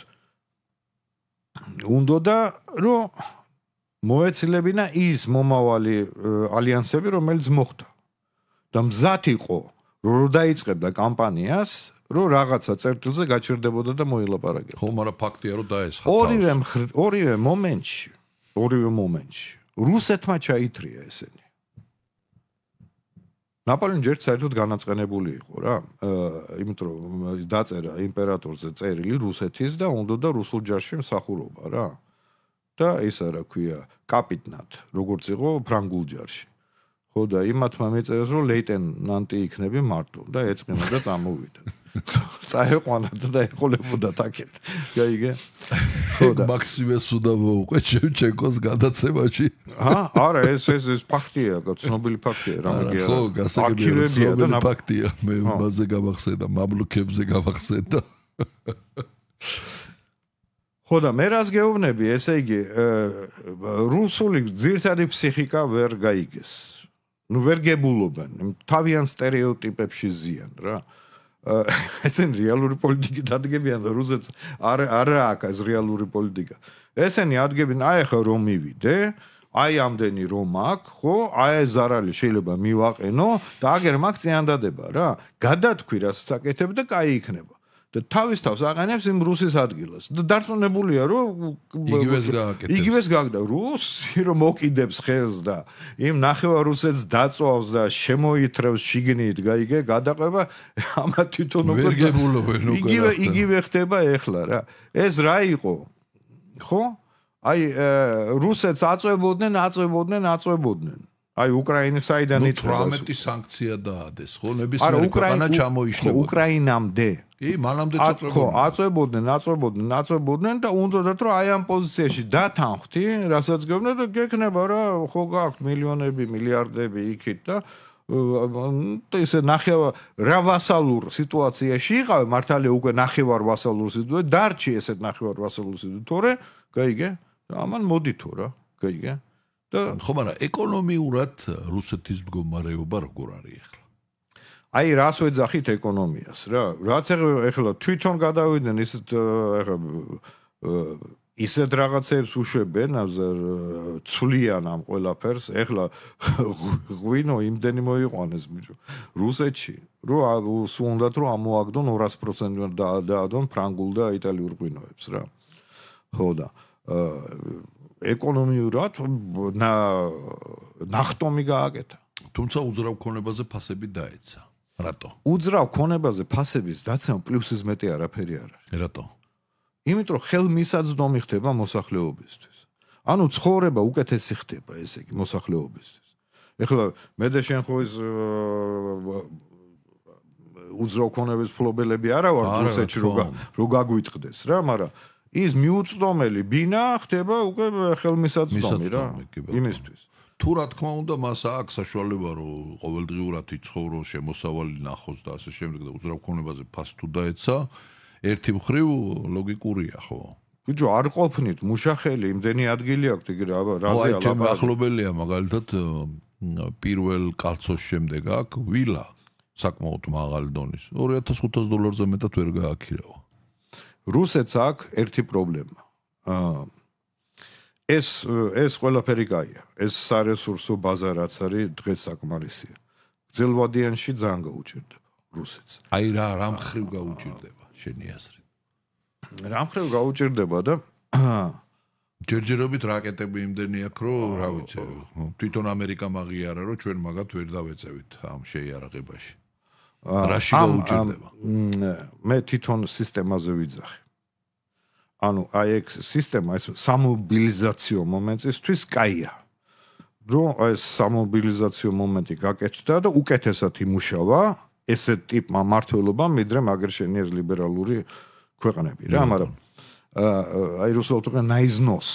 უნდოდა რომ მოეცილებინა ის მომავალი ალიანსები, რომელიც მოხდა. და მზად იყო რომ დაიწყებდა კამპანიას რომ რაღაცა წერტილზე გაჭirdებოდა და მოილაპარაკებდა. ხო, მაგრამ ფაქტია, რომ დაესხა. ორივე ორივე მომენტში, ორივე მომენტში. რუსეთმა ჩაითრია ესენი. ნაპოლეონი ჯერ საერთოდ განაწყენებული იყო რა. აიმიტომ რომ დაწერა იმპერატორზე წერილი რუსეთის და უნდოდა რუსულ ჯარში მსახურობა რა. და ისა რა ქვია, კაპიტნად, როგორც იყო ფრანგულ ჯარში. ხო და იმათმა მეწერეს რომ ლეიტენანტი იქნები მარტო და ეწყინა და წამოვიდა. წაეყვანა და დაეხოლებოდა თაკეთ. გაიგე? ხო და მაქსიმეს უნდა მოუყვე ჩევჩენკოს გადაცემაში. ჰა, არა, ეს ეს ეს ფაქტია, ცნობილი ფაქტია, რამე არა. ხო, გასაგებია, ცნობილი ფაქტია. მე მასზე გავახსენდა, მაბლუქებზე გავახსენდა. ხო და მე რას გეუბნები, ესე იგი, რუსული ძირთადი ფსიქიკა ვერ გაიგეს. ნუ ვერ გებულობენ, თავიანთ стереოტიპებში ზიან რა. ესენ რეალური პოლიტიკი დადგებიან და რუსეთს არ არ აქვს ეს რეალური პოლიტიკა. ესენი ადგებენ აი ხო რომ მივიდე, აი ამდენი რომ აქვს, ხო? აი ეს ზარალი შეიძლება მივაყენო და აგერ მაგ წიანდადება რა. გადათქვი რას საკეთებ და кай იქნება. და თავისთავად აღანებს იმ რუსის ადგილას და დარწმუნებულია რომ იგივეს გააკეთებს იგივეს გააკეთა რუსი რომ მოკიდებს ხელს და იმ ნახევარ რუსეთს დაწვავს და შემოიტრევს შიგნით გაიგე გადაყება ამა თვითონ უკეთებულო ნუ იგივე იგივე ხდება ეხლა რა ეს რა იყო ხო აი რუსეთს აწვებოდნენ აწვებოდნენ აწვებოდნენ აი უკრაინის საიდან იწყება 18 სანქცია დაადეს ხო ნებისმიერ ქვეყანა ჩამოიშლებოდა უკრაინამდე კი მანამდე წაწვებოდნენ ხო აწვებოდნენ აწვებოდნენ აწვებოდნენ და უნდათ რომ აი ამ პოზიციაში დათანხთი რასაც გეუბნები და გეკნება რა ხო გაქვთ მილიონები მილიარდები იქით და და ისე ნახევარ რავასალურ სიტუაციაში იყავი მართალია უკვე ნახევარ ვასალურ სიტუაციაში დარჩი ესეთ ნახევარ ვასალურ სიტუაციაში თორე გაიგე ამან მოდი თუ რა გაიგე და ხომ არა ეკონომიურად რუსეთის მდგომარეობა როგორ არის ახლა? აი რას ეძახით ეკონომიას რა? რაც ახლა თვითონ გადავიდნენ ის ახლა ისეთ რაღაცებს უშვებენ აზერ ცვლიან ამ ყველაფერს ახლა ღვინო იმდენი მოიყვანეს ბიჭო რუსეთში რო სულ უნდა რომ ამოაგდონ 200%-ად და ადონ ფრანგულ და იტალიურ ღვინოებს რა ხო და აა ეკონომიურად ნახტომი გააკეთა. თუმცა უძრავ ქონებაზე ფასები დაეცა. რატო? უძრავ ქონებაზე ფასების დაცემ პლუსის მეტი არაფერი არ არის. რატო? იმიტომ რომ ხელმისაწვდომი ხდება მოსახლეობისთვის. ანუ ცხოვრება უკეთესი ხდება, ესე იგი, მოსახლეობისთვის. ეხლა მე და შენ ხო ის უძრავ ქონების ფლობელები არა ვარ რუსეთში როგა როგა გვიტყდეს რა, მაგრამ ის მიუწდომელი ბინა ხდება უკვე ხელმისაწვდომი რა იმისთვის თუ რა თქმა უნდა მას აქვს საშუალება რომ ყოველდღიურად იცხოვროს შემოსავალი ნახოს და ასე შემდეგ და უზრავქონებაზე ფას თუ დაეცა ერთი მხრივ ლოგიკურია ხო ვიძო არ ყოფნით მუშახელი იმდენი ადგილი აქვს იგი რა რაზეა ახლობელია მაგალითად პირველ კალცოს შემდეგ აქ ვილა საკმაოდ მაღალ დონის 2500 დოლარზე მეტად ვერ გააქირავა რუსეთს აქვს ერთი პრობლემა. აა ეს ეს ყველაფერი кайა. ეს სარესურსო ბაზარაც არის დღეს საკმარისია. გძელვადიანში ძალიან გაუჭირდება რუსეთს. აი რა რა მხრივ გაუჭირდება შენი აზრით? რა მხრივ გაუჭირდება და ჯერჯერობით რაკეტები იმდენი აქვს რომ რა ვიცი, თვითონ ამერიკა მაგიარა რომ ჩვენ მაგათ ვერ დავეწევით ამ შეიარაღებაში. რაში გაუჭირდება? მე თვითონ სისტემაზე ვიძახი. ანუ აი ეს სისტემა ეს სამობილიზაციო მომენტისთვის კაია. რომ ეს სამობილიზაციო მომენტი გაკეთდა და უკეთესად იმუშავა ესე ტიპმა მართლობა, მიდრე მაგერ შენიეს ლიბერალური ქვეყნები რა, მაგრამ აი რუსულ თქვენ ნაიზნოს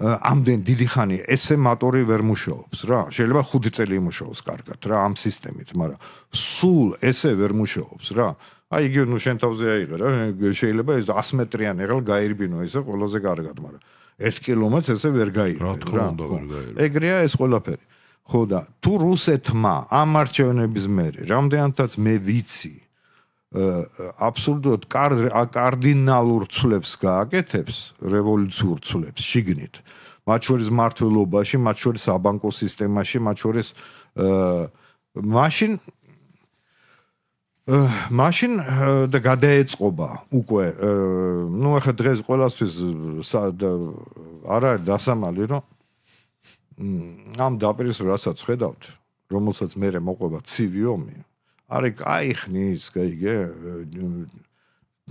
ამდენ დიდი ხანი ესე მოტორი ვერ მუშაობს რა შეიძლება 5 წელი იმუშაოს კარგად რა ამ სისტემით მაგრამ სულ ესე ვერ მუშაობს რა აი იგი ნუ შენ თავზე აიღე რა შეიძლება ეს 100 მეტრიან ეღალ გაერბინო ესე ყველაზე კარგად მაგრამ 1 კილომეც ესე ვერ გაიერბინო რა თქმა უნდა ვერ გაიერბინო ეგრეა ეს ყველაფერი ხო და თუ რუსეთმა ამარჩევნების მერე რამდენადაც მე ვიცი აბსურდოდ კარდინალურ ცვლებს გააკეთებს რევოლუციურ ცვლებს შიგნით მათ შორის მართლობაში მათ შორის საბანკო სისტემაში მათ შორის მაშინ მაშინ და გადაეწყობა უკვე ნუ ახლა დღეს ყოველასთვის არ არის დასამალი რომ ამ დაპირისპირ რასაც ხედავთ რომელსაც მე მეყვება ცივი ომი არი кай ხნის გეიგე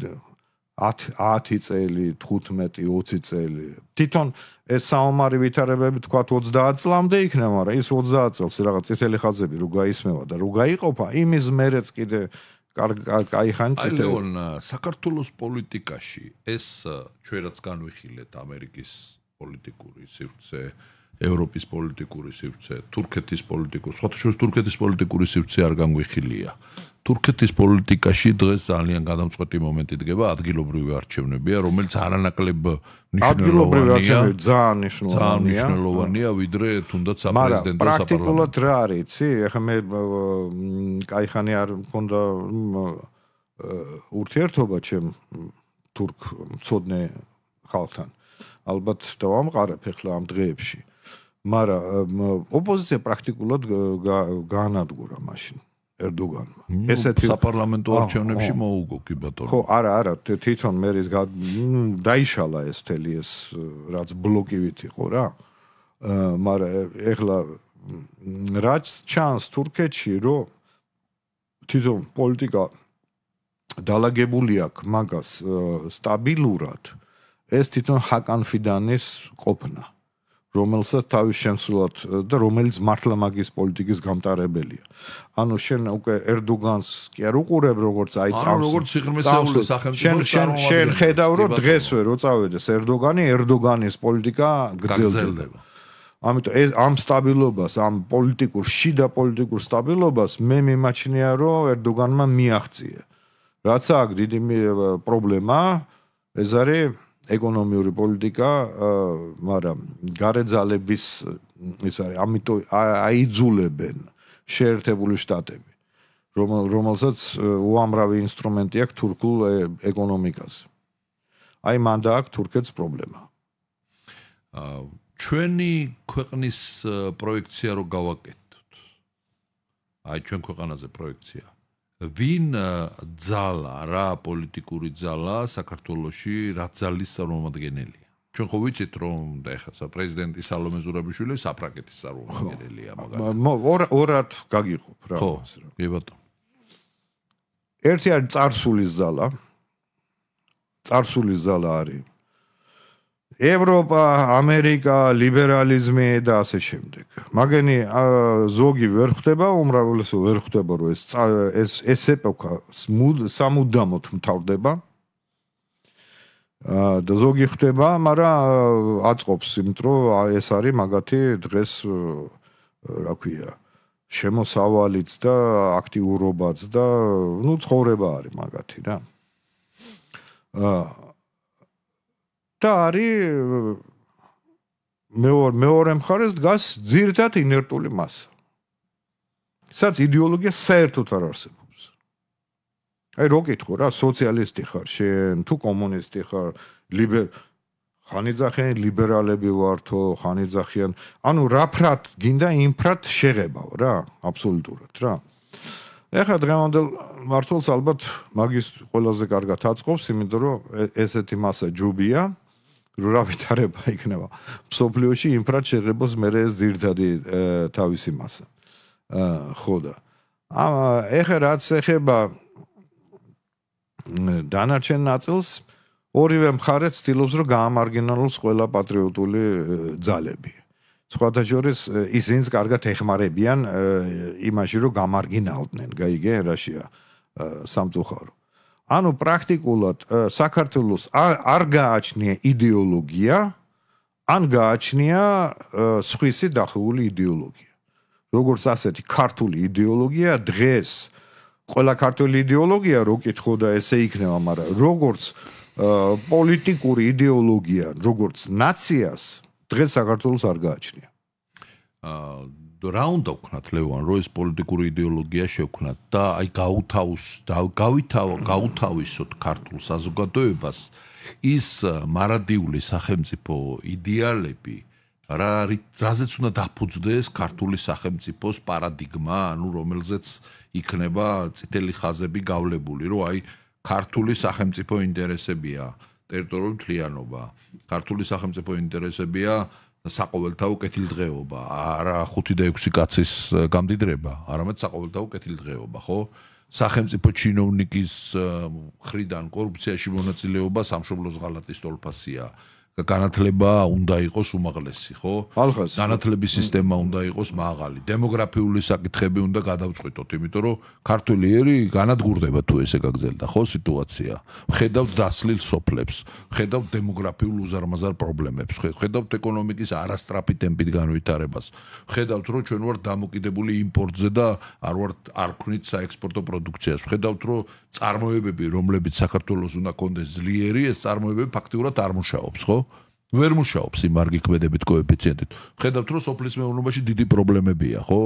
10 წელი 15 20 წელი თვითონ ეს საომარი ვითარებები თქვათ 30 წლამდე იქნება მაგრამ ის 30 წელს რაღაც წითელი ხაზები რო გაისმევა და რო გაიყოფა იმის მერეც კიდე кай ხანი წელი ალეონ საქართველოს პოლიტიკაში ეს ჩვენაც განვიხილეთ ამერიკის პოლიტიკური სივრცე ევროპის პოლიტიკური სივრცე, თურქეთის პოლიტიკური, შეხოთ თურქეთის პოლიტიკური სივრცე არ განგვიხილია. თურქეთის პოლიტიკაში დღეს ძალიან გადამწყვეტი მომენტი დგება, ადგილობრივი არჩევნებია, რომელიც არანაკლებ მნიშვნელოვანია. ადგილობრივი არჩევნები ძალიან მნიშვნელოვანია. ძალიან მნიშვნელოვანია, ვიდრე თუნდაც საპრეზიდენტო საპარლამენტო. მაგრამ პრაქტიკულად რა არის, იცი? ახლა მე кайხანი არ მქონდა ურთიერთობა ჩემ თურქ მწოდნე ხალხთან. ალბათ დავამყარებ ახლა ამ დღეებში. მარა ოპოზიცია პრაქტიკულად განადგურა მაშინ ერდოგანმა ესეთი საპარლამენტო არჩევნებში მოუგო კი ბატონო ხო არა არა თვითონ მე ის დაიშალა ეს თელი ეს რაც ბლოკივით იყო რა მარა ეხლა რაც ჩანს თურქეთში რომ თვითონ პოლიტიკა დალაგებული აქვს მაგას სტაბილურად ეს თვითონ ჰაკან ფიდანის ყოფნა რომელსაც თავის შემსრულად და რომელიც მართლა მაგის პოლიტიკის გამტარებელია. ანუ შენ უკვე ერდოგანს კი არ უყურებ როგორც აი წამს. ანუ როგორც სიღრმეს აღულე სახელმწიფო შენ შენ ხედავ რომ დღესვე რო წავედეს ერდოგანი ერდოგანის პოლიტიკა გრძელდება. ამიტომ ამ სტაბილობას, ამ პოლიტიკურ შიდა პოლიტიკურ სტაბილობას მე მემაჩნია რომ ერდოგანმა მიაღწია. რაც აქ დიდი პრობლემა ეს არის ეკონომიური პოლიტიკა, მაგრამ გარეძალების ეს არის, ამიტომ აიძულებენ შეერთებული შტატები, რომელსაც უამრავი ინსტრუმენტი აქვს თურქულ ეკონომიკაზე. აი მან და აქვს თურქეთს პრობლემა. აა ჩვენი ქვეყნის პროექცია რო გავაკეთოთ. აი ჩვენ ქვეყანაზე პროექცია. აა ვინ ძალა რა პოლიტიკური ძალა საქართველოსი რა ძალის წარმომადგენელი ჩვენ ხო ვიცით რომ ეხა საპრეზიდენტი სალომე ზურაბიშვილი საფრანგეთის წარმომადგენელია მაგალითად ორად გაგიყოფ რა ხო კი ბატონო ერთი არის წარსული ზალა წარსული ზალა არის ევროპა, ამერიკა, ლიბერალიზმი და ასე შემდეგ. მაგენი ზოგი ვერ ხდება, უმრავლესო ვერ ხდება, რომ ეს ეს ეს ეპოქა სამუდამოდ მთავრდება. და ზოგი ხდება, მაგრამ აწყობს, იმით რომ ეს არის მაგათი დღეს რა ქვია, შემოსავალიც და აქტიურობაც და ნუ ცხოვრება არის მაგათი რა. აა და არის მეორე მეორე მხარეს დგას ძირთად ინერტული მასა. სადაც იდეოლოგია საერთოდ არ არსებობს. აი რო გითხო რა, სოციალისტი ხარ შენ, თუ კომუნისტი ხარ, ლიბერ ხანიძახიან ლიბერალები ვართო, ხანიძახიან, ანუ რაფრად გინდა იმფრად შეღებავ რა, აბსოლუტურად რა. ეხლა დღევანდელ მართლაც ალბათ მაგის ყველაზე კარგად აწყობს, იმიტომ რომ ესეთი მასა ჯუბია. რავითარება იქნება. სოფლიოში ინფრაც შეღებოს მე ეს ძირთადი თავისი მასა. აა ხოდა. აა ეხა რაც ეხება დანარჩენ ნაწილს ორივე მხარე ცდილობს რომ გაამარგინოს ყველა პატრიოტული ძალები. სხვათაჟორის ისინს კარგად ეხმარებიან იმაში რომ გამარგინალდნენ, გაიგე რაშია სამწუხარო. ანუ პრაქტიკულად საქართველოს არ გააჩნია იდეოლოგია, ან გააჩნია სხვისი დახეული იდეოლოგია. როგორც ასეთი ქართული იდეოლოგია დღეს ყველა ქართული იდეოლოგია რო კითხოდა ესე იქნება, მაგრამ როგორც პოლიტიკური იდეოლოგია, როგორც ნაციას დღეს საქართველოს არ გააჩნია. აა რა უნდა ვქნათ ლევან რო ეს პოლიტიკური იდეოლოგია შექმნათ და აი გაუთავოს გავითავო გაუთავისოთ ქართულ საზოგადოებას ის მარადიული სახელმწიფო იდეალები რა რაზეც უნდა დაფუძდეს ქართული სახელმწიფოს პარადიგმა ანუ რომელზეც იქნება წითელი ხაზები გავლებული რომ აი ქართული სახელმწიფო ინტერესებია ტერიტორიული მთლიანობა ქართული სახელმწიფო ინტერესებია საყოველთაო კეთილ დღეობა, არა 5 და 6 კაცის გამდიდრება, არამედ საყოველთაო კეთილ დღეობა, ხო? სახელმწიფო ჩინოვნიკის ხრიდან კორუფციაში მონაწილეობა სამშობლოს ღალატის თოლფასია. და განათლება უნდა იყოს უმაღლესი, ხო? ალხას. განათლების სისტემა უნდა იყოს მაღალი. დემოგრაფიული საკითხები უნდა გადავწყვიტოთ, იმიტომ რომ ქართული ერი განადგურდება თუ ესე გაგრძელდა, ხო, სიტუაცია. ხედავთ დასლილ სოფლებს, ხედავთ დემოგრაფიულ უზარმაზარ პრობლემებს, ხედავთ ეკონომიკის არასტრაფი ტემპით განვითარებას. ხედავთ, რომ ჩვენ ვართ დამოკიდებული იმპორტზე და არ ვართ არქვნით საექსპორტო პროდუქციას. ხედავთ, რომ წარმოებები, რომლებიც საქართველოს უნდა კონდეს ძლიერი, ეს წარმოებები ფაქტიურად არ მუშაობს, ხო? ვერ მუშაობს იმ არგიქმედებით კოეფიციენტით. ხედავთ, რომ სოფლის მეურნეობაში დიდი პრობლემებია, ხო?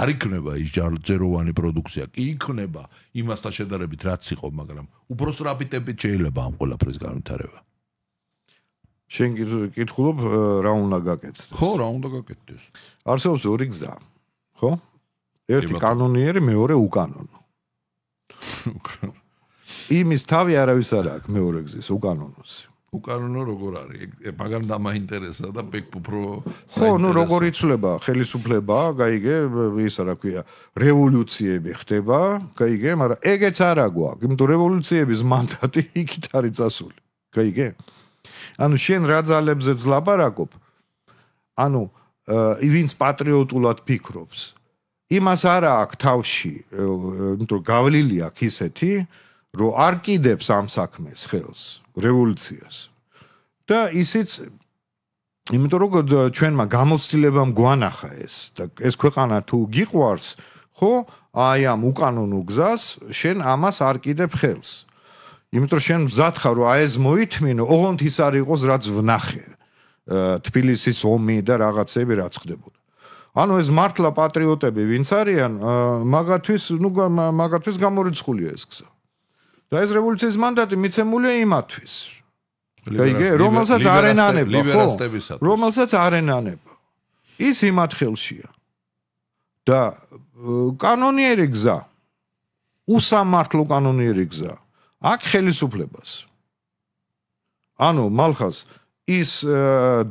არ იქნება ის ჯეროვანი პროდუქცია, კი იქნება იმასთან შედარებით რაც იყო, მაგრამ უფრო სრაპიტებით შეიძლება ამ ყველაფრის განვითარება. შენ კითხულობ რა უნდა გაკეთდეს? ხო, რა უნდა გაკეთდეს? არსებობს ორი გზა, ხო? ერთი კანონიერი, მეორე უკანონო. იმის თავი არავის არ აქვს მეორე გზის უკანონოს. უკანონო როგორ არის? მაგარ დამაინტერესა და პეკპრო საერთოდ. ხო, ნუ როგორ იწლება ხელისუფლება, გაიგე, ისა რა ქვია, რევოლუციები ხდება, გაიგე, მაგრამ ეგეც არ აგვაქვს. იმ თუ რევოლუციების მანდატი იქით არის წასული. გაიგე? ანუ შენ რა ძალებზე ძლაპარაკობ? ანუ ვინც პატრიოტულად ფიქრობს, იმას არა აქვს თავში, იმიტომ გავლილი აქვს ისეთი, რომ არ კიდებს ამ საქმეს ხელს, რევოლუციას. და ისიც იმიტომ რომ ჩვენმა გამოცდილებამ გვანახა ეს და ეს ქვეყანა თუ გიყვარს, ხო, აი ამ უკანონო გზას შენ ამას არ კიდებ ხელს. იმიტომ შენ მზადხარ რომ აი ეს მოითმინო, ოღონდ ის არ იყოს რაც ვნახე. თბილისის ომი და რაღაცები რაც ხდებოდა. ანუ ეს მართლა პატრიოტები ვინც არიან, მაგათვის, ну, მაგათვის გამორიცხულია ეს გზა. და ეს რევოლუციის მანდატი მიცემულია იმათვის. გაიგე, რომელსაც არენანებო, ხო? რომელსაც არენანებო. ის იმათ ხელშია. და კანონიერი გზა. უსამართლო კანონიერი გზა. აქ ხელისუფლებას. ანუ მალხას ის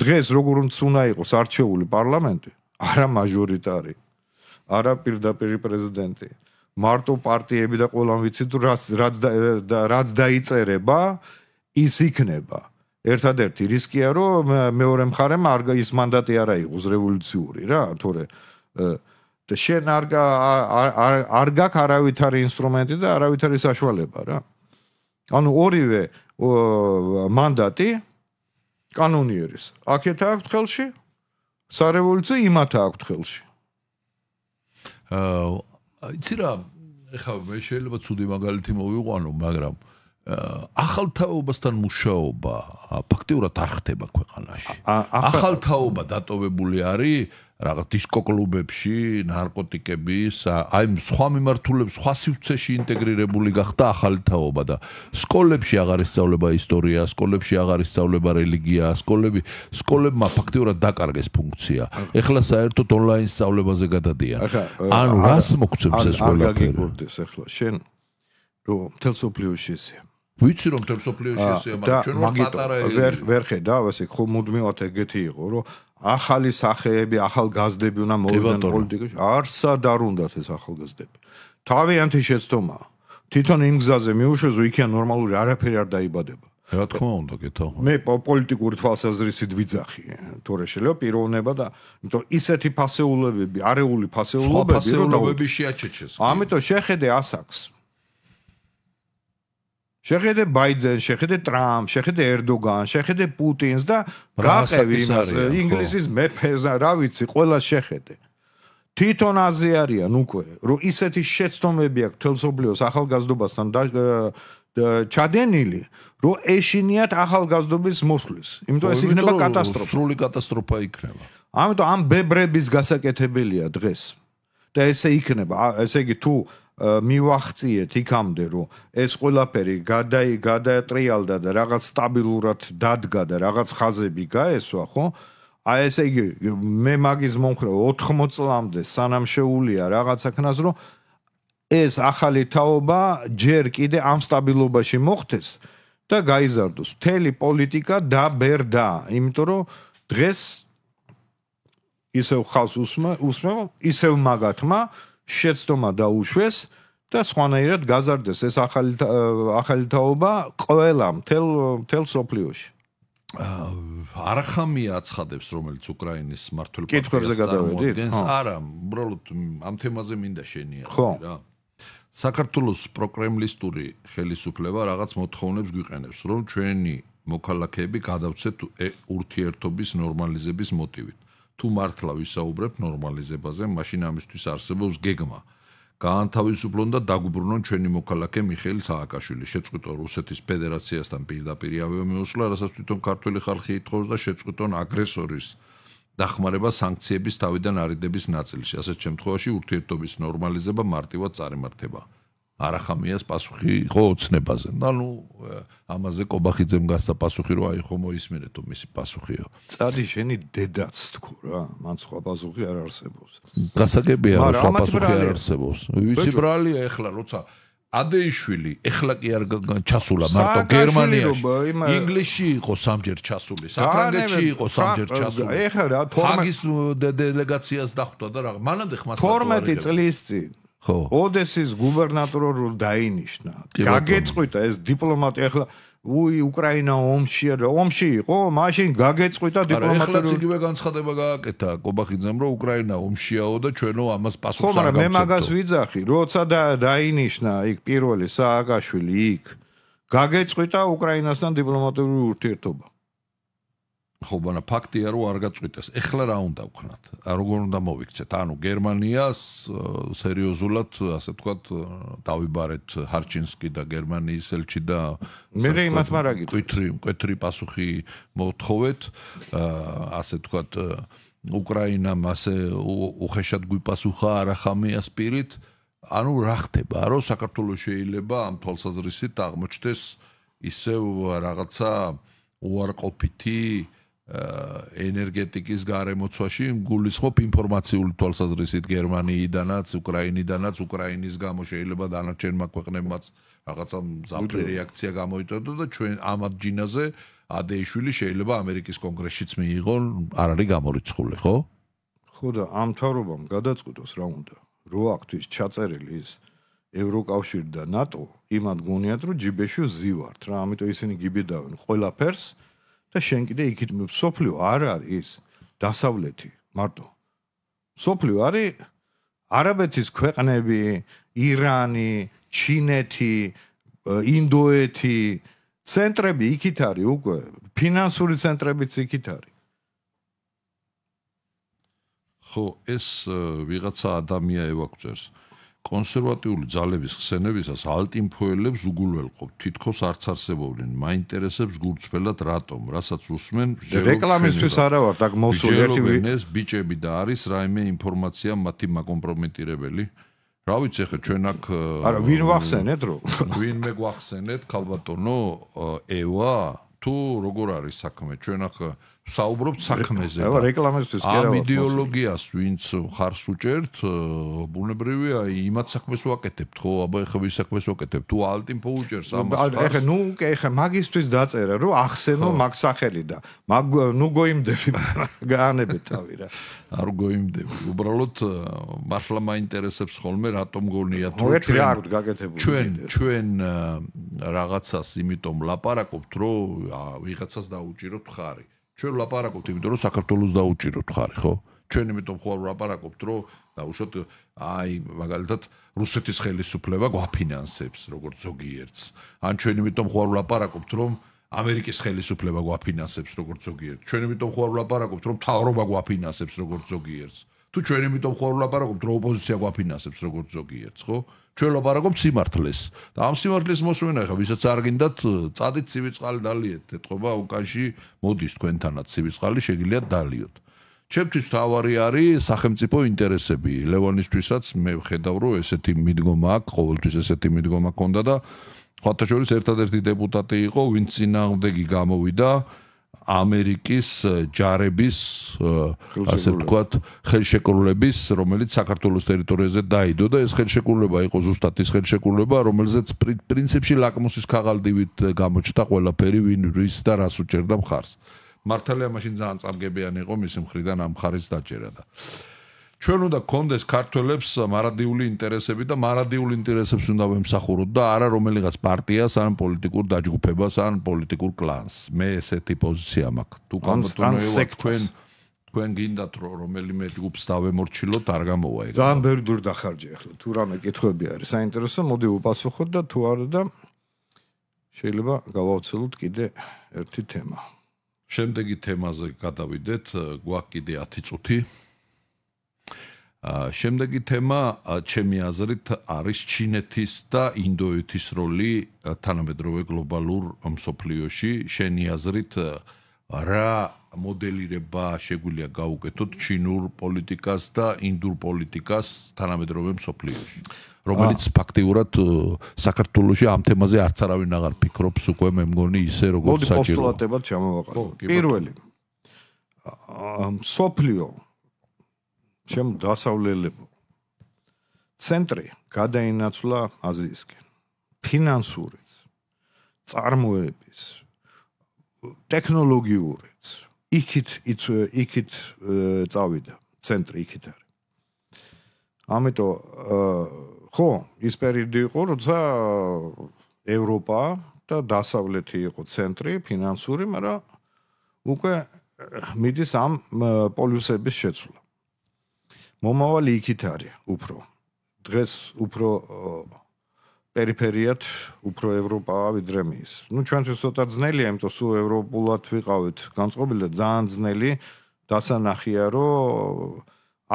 დღეს როგორ უნდა იყოს არჩეული პარლამენტი? არა მაჟორიტარი, არა პირდაპირი პრეზიდენტი. მარტო პარტიები და ყველამ ვიცით რა რაც და რაც დაიწერება ის იქნება. ერთადერთი რისკია რომ მეორე მხარემ არ ის მანდატი არ აიღოს რევოლუციური რა, თორე და შენ არ არ არ გაქვს არავითარი ინსტრუმენტი და არავითარი საშუალება რა. ანუ ორივე მანდატი კანონიერის. აქეთ აქვს ხელში სარევოლუციო იმათა აქვთ ხელში. აა იცი რა, ეხლა მე შეიძლება ცუდი მაგალითი მოვიყვანო, მაგრამ ახალთაობასთან მუშაობა ფაქტიურად არ ხდება ქვეყანაში. ახალთაობა დატოვებული არის რაღაც დისკო კლუბებში ნარკოტიკების აი სხვა მიმართულებს სხვა სივრცეში ინტეგრირებული გახდა ახალი თაობა და სკოლებში აღარ ისწავლება ისტორია, სკოლებში აღარ ისწავლება რელიგია, სკოლები სკოლებმა ფაქტიურად დაკარგეს ფუნქცია. ეხლა საერთოდ ონლაინ სწავლებაზე გადადიან. ანუ რას მოგწევს ეს ყველა გიგურდეს ეხლა შენ რომ თელსოფლიოში ესე ვიცი რომ თელსოფლიოში ესე მაგრამ ჩვენ რა პატარა ვერ ვერ ხედავ ასე ხო მუდმივად ეგეთი იყო რომ ახალი სახეები, ახალგაზრდები უნდა მოვიდნენ პოლიტიკაში. არსა დარუნდათ ეს ახალგაზრდები. თავიანთი შეცდომა. თვითონ იმ გზაზე მიუშვეს, რომ იქია ნორმალური არაფერი არ დაიბადება. რა თქმა უნდა, გეთო. მე პოლიტიკური თვალსაზრისით ვიძახი, თორე შეიძლება პიროვნება და იმიტომ ისეთი ფასეულობები, არეული ფასეულობები რომ ფასეულობები შეაჩეჩეს. ამიტომ შეხედე ასაკს. შეხედე ბაიდენს, შეხედე ტრამპს, შეხედე ერდოგანს, შეხედე პუტინს და გაყევი იმას ინგლისის მეფეს, რა ვიცი, ყველა შეხედე. თვითონ აზი არიან უკვე, რომ ისეთი შეცდომები აქვს თელსობლიოს ახალგაზრდობასთან და ჩადენილი, რომ ეშინიათ ახალგაზრდობის მოსვლის. იმიტომ ეს იქნება კატასტროფა. სრული კატასტროფა იქნება. ამიტომ ამ ბებრების გასაკეთებელია დღეს. და ესე იქნება, ესე იგი თუ მივახციეთ იქამდე რომ ეს ყველაფერი გადაი გადატრიალდა და რაღაც სტაბილურად დადგა და რაღაც ხაზები გაესვა ხო აი ესე იგი მე მაგის მომხრე 80 წლამდე სანამ შეულია რაღაცაქნას რომ ეს ახალი თაობა ჯერ კიდე ამ სტაბილობაში მოხდეს და გაიზარდოს მთელი პოლიტიკა და ბერდა იმიტომ რომ დღეს ისევ ხალხს უსმენ უსმენ ისევ მაგათმა შეცდომა დაუშვეს და სხვანაირად გაზარდეს ეს ახალი ახალი თაობა ყველა მთელ მთელ სოფლიოში არხამი აცხადებს რომელიც უკრაინის მართლმადიდებელი კითხვებზე გადავედით არა უბრალოდ ამ თემაზე მინდა შენია რა საქართველოს პროკრემლისტური ხელისუფლება რაღაც მოთხოვნებს გვიყენებს რომ ჩვენი მოქალაქეები გადავცეთ ურთიერთობის ნორმალიზების მოტივით თუ მართლა ვისაუბრებ ნორმალიზებაზე, მაშინ ამისთვის არსებობს გეგმა. გაანთავისუფლონ და დაგუბრონ ჩვენი მოქალაქე მიხეილ სააკაშვილი. შეწყვიტო რუსეთის ფედერაციასთან პირდაპირ ავიო მიუსულა, რასაც თვითონ ქართული ხალხი ეთქოს და შეწყვიტონ აგრესორის დახმარება სანქციების თავიდან არიდების ნაწილში. ასეთ შემთხვევაში ურთიერთობის ნორმალიზება მარტივად წარიმართება. არახამიას პასუხი იყო ოცნებაზე. და ნუ ამაზე კობახიძემ გასა პასუხი რომ აი ხო მოისმენეთო მისი პასუხიო. წადი შენი დედაც თქო რა, მან სხვა პასუხი არ არსებობს. გასაგებია რომ სხვა პასუხი არ არსებობს. ვიცი ბრალია ეხლა როცა ადეიშვილი ეხლა კი არ ჩასულა მარტო გერმანიაში. ინგლისში იყო სამჯერ ჩასული, საფრანგეთში იყო სამჯერ ჩასული. ეხლა რა 12 დელეგაციას დახვდა და რა, მანამდე ხმას 12 წლის წინ ხო ოდესის გუბერნატორო დაინიშნა გაგეწყვიტა ეს დიპლომატი ახლა უი უკრაინა ომში ომში იყო მაშინ გაგეწყვიტა დიპლომატიური ახლა ისევე განცხადება გააკეთა კობახიძემ რომ უკრაინა ომშიაო და ჩვენო ამას პასუხს აღარ გაგცეთ ხო მაგრამ მე მაგას ვიძახი როცა და დაინიშნა იქ პირველი სააგაშვილი იქ გაგეწყვიტა უკრაინასთან დიპლომატიური ურთიერთობა ხო ბანა ფაქტია რომ არ გაწყვიტეს. ეხლა რა უნდა ვქნათ? როგორ უნდა მოვიქცეთ? ანუ გერმანიას სერიოზულად, ასე ვთქვათ, დავიბარეთ ჰარჩინსკი და გერმანიის ელჩი და მე რე იმათ მარაგი. კვეთრი, კვეთრი პასუხი მოთხოვეთ, ასე ვთქვათ, უკრაინამ ასე უხეშად გვიპასუხა არახამეა სპირით. ანუ რა ხდება, რომ საქართველოს შეიძლება ამ თვალსაზრისით აღმოჩნდეს ისევ რაღაცა უარყოფითი ენერგეტიკის გარემოცვაში გულისხმობ ინფორმაციულ თვალსაზრისით გერმანიიდანაც, უკრაინიდანაც, უკრაინის გამო შეიძლება დანარჩენმა ქვეყნებმაც რაღაცა მძაფრი რეაქცია გამოიწვიოს და ჩვენ ამ ადგილაზე ადეიშვილი შეიძლება ამერიკის კონგრესშიც მიიღონ არ არის გამორიცხული, ხო? ხო და ამ თავრობამ გადაწყვიტოს რა უნდა. რო აქთვის ჩაწერილი ის ევროკავშირი და ნატო იმად გონიათ რომ ჯიბეში ზივართ რა, ამიტომ ისინი გიბედავენ ყველაფერს და შენ კიდე იქით მსოფლიო არ არის დასავლეთი მარტო მსოფლიო არის არაბეთის ქვეყნები ირანი ჩინეთი ინდოეთი ცენტრები იქით არის უკვე ფინანსური ცენტრებიც იქით არის ხო ეს ვიღაცა ადამიანი ევაკუცირს კონსერვატიული ძალების ხსენებისას ალტინფოელებს უგულველყოფ თითქოს არც არსებობენ მაინტერესებს გულწრფელად რატომ რასაც უსმენ რეკლამისთვის არა ვარ და მოსულ ერთი ვინეს ბიჭები და არის რაიმე ინფორმაცია მათი მაკომპრომიტირებელი რა ვიცი ხე ჩვენ აქ არა ვინ ვახსენეთ რო ვინ მე გვახსენეთ ქალბატონო ევა თუ როგორ არის საქმე ჩვენ ახ ახ საუბრობთ საქმეზე. აბა რეკლამისთვის კი რა. ამ იდეოლოგიას ვინც ხარს უჭერთ, ბუნებრივია, იმათ საქმეს ვაკეთებთ, ხო? აბა ეხა ვის საქმეს ვაკეთებთ? თუ ალტიმფო უჭერს ამას. და ეხა ნუ ეხა მაგისთვის დაწერა, რომ ახსენო მაგ სახელი და მაგ ნუ გოიმდები განები თავი რა. არ გოიმდები. უბრალოდ მართლა მაინტერესებს ხოლმე რატომ გონია თუ ეხა რა არ გაკეთებული. ჩვენ ჩვენ რაღაცას იმიტომ ლაპარაკობთ, რომ ვიღაცას დაუჭიროთ ხარი. ჩვენ ლაპარაკობთ იმიტომ რომ საქართველოს დაუჭიროთ ხარი ხო ჩვენ იმიტომ ხო ლაპარაკობთ რომ დაუშვოთ აი მაგალითად რუსეთის ხელისუფლება გვაფინანსებს როგორც ზოგიერთს ან ჩვენ იმიტომ ხო ლაპარაკობთ რომ ამერიკის ხელისუფლება გვაფინანსებს როგორც ზოგიერთს ჩვენ იმიტომ ხო ლაპარაკობთ რომ თავრობა გვაფინანსებს როგორც ზოგიერთს თუ ჩვენ იმიტომ ხო ლაპარაკობთ რომ ოპოზიცია გვაფინანსებს როგორც ზოგიერთს ხო ჩვენობა როგორ სიმართლეს და ამ სიმართლეს მოსვენა ხა ვისაც არ გინდათ წადით ცივიწყალი დალიეთ ეთყობა უკაში მოდის თქვენთანაც ცივიწყალი შეგიძლია დალიოთ ჩემთვის თავარი არის სახელმწიფო ინტერესები ლევონისთვისაც მე ხედავ რომ ესეთი მიდგომა აქვს ყოველთვის ესეთი მიდგომა ქონდა და ხათაშორის ერთადერთი დეპუტატი იყო ვინც ძინააღმდეგი გამოვიდა ამერიკის ჯარების ასე ვთქვათ ხელშეკრულების რომელიც საქართველოს ტერიტორიაზე დაიდო და ეს ხელშეკრულება იყო ზუსტად ის ხელშეკრულება რომელზეც პრინციპში ლაკმუსის ქაღალდივით გამოჩნდა ყველაფერი ვინ რის და რას უჭერდა მხარს მართალია მაშინ ძალიან წამგებიანი იყო მის მხრიდან ამ მხარის დაჭერა და ჩვენ უნდა კონდეს ქართველებს მარადიული ინტერესები და მარადიული ინტერესებს უნდა ვემსახუროთ და არა რომელიღაც პარტიას ან პოლიტიკურ დაჯგუფებას ან პოლიტიკურ კლანს. მე ესეთი პოზიცია მაქვს. თუ გამოთვლით თქვენ თქვენ გინდათ რომ რომელიმე ჯგუფს დავემორჩილოთ, არ გამოვა ეგ. ძალიან ბევრი დრო დახარჯე ახლა. თუ რამე კითხვები არის საინტერესო, მოდი ვუპასუხოთ და თუ არა და შეიძლება გავავრცელოთ კიდე ერთი თემა. შემდეგი თემაზე გადავიდეთ, გვაქვს კიდე 10 წუთი. შემდეგი თემა ჩემი აზრით არის ჩინეთის და ინდოეთის როლი თანამედროვე გლობალურ მსოფლიოში. შენი აზრით რა მოდელირება შეგვიძლია გაუკეთოთ ჩინურ პოლიტიკას და ინდურ პოლიტიკას თანამედროვე მსოფლიოში? რომელიც ფაქტიურად საქართველოსი ამ თემაზე არც არავინ აღარ ფიქრობს უკვე მე მგონი ისე როგორც საჭირო. მოდი პოსტულატებად ჩამოვაყალიბოთ. პირველი. აა სოფლიო ჩემ დასავლელებო ცენტრი გადაინაცვლა აზიისკენ ფინანსურიც წარმოების ტექნოლოგიურიც იქით იქით წავიდა ცენტრი იქით არის ამიტომ ხო ის პერიოდი იყო როცა ევროპა და დასავლეთი იყო ცენტრი ფინანსური მაგრამ უკვე მიდის ამ პოლუსების შეცვლა მომავალი იქით არის უფრო დღეს უფრო პერიფერიად უფრო ევროპაა ვიდრე მის ნუ ჩვენთვის ცოტა ძნელია იმიტომ სულ ევროპულად ვიყავით განწყობილი და ძალიან ძნელი დასანახია რომ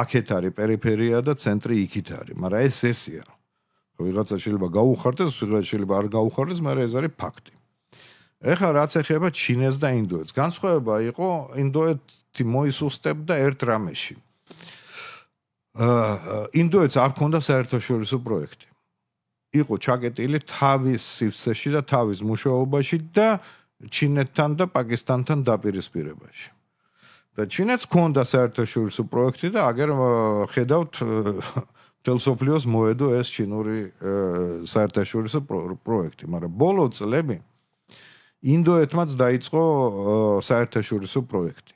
აქეთ არის პერიფერია და ცენტრი იქით არის მაგრამ ეს ესია ვიღაცა შეიძლება გაუხარდეს ვიღაცა შეიძლება არ გაუხარდეს მაგრამ ეს არის ფაქტი ეხლა რაც ეხება ჩინეს და ინდოეთს განსხვავება იყო ინდოეთი მოისუსტებდა ერთ რამეში ინდოეთს არ ქონდა საერთაშორისო პროექტი. იყო ჩაკეტილი თავის სივსეში და თავის მუშაობაში და ჩინეთთან და პაკისტანთან დაპირისპირებაში. და ჩინეთს ქონდა საერთაშორისო პროექტი და აგერ ხედავთ ფილოსოფიოს მოედო ეს ჩინური საერთაშორისო პროექტი, მაგრამ ბოლო წლები ინდოეთმაც დაიწყო საერთაშორისო პროექტი.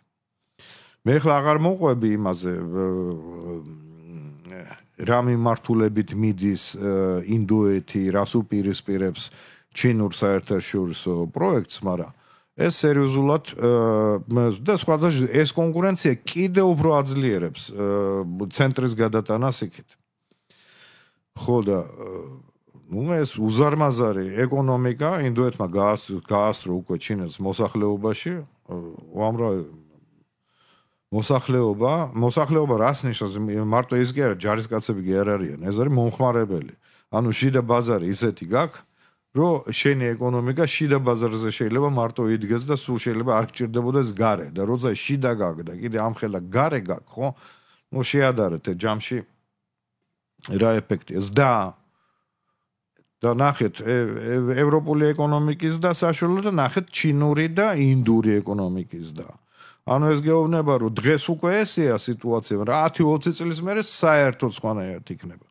მე ხლა აღარ მოყვები იმაზე რა მიმართულებით მიდის э, ინდოეთი, რას უპირისპირებს ჩინურ საერთაშორისო პროექტს, მაგრამ ეს სერიოზულად э, და სხვადასხვა ეს კონკურენცია კიდევ უფრო აძლიერებს э, ცენტრის გადატანას იქით. ხო და ну ეს უზარმაზარი ეკონომიკა ინდოეთმა გაასრო უკვე ჩინეთის მოსახლეობაში უამრავ მოსახლეობა, მოსახლეობა რას ნიშნავს? მარტო ის კი არა, ჯარისკაცები კი არ არიან, ეს არის მომხმარებელი. ანუ შიდა ბაზარი ისეთი გაქვს, რომ შენი ეკონომიკა შიდა ბაზარზე შეიძლება მარტო იდგეს და სულ შეიძლება არ გჭირდებოდეს gare და როცა შიდა გაქვს და კიდე ამხელა gare გაქვს, ხო? ნუ შეადარეთ ჯამში რა ეფექტია. და და ნახეთ ევროპული ეკონომიკის და საშუალო და ნახეთ ჩინური და ინდური ეკონომიკის და ანუ ეს გეუბნება რომ დღეს უკვე ესეა სიტუაცია, რა 10-20 წელს მერე საერთოდ სხვანაირად იქნება.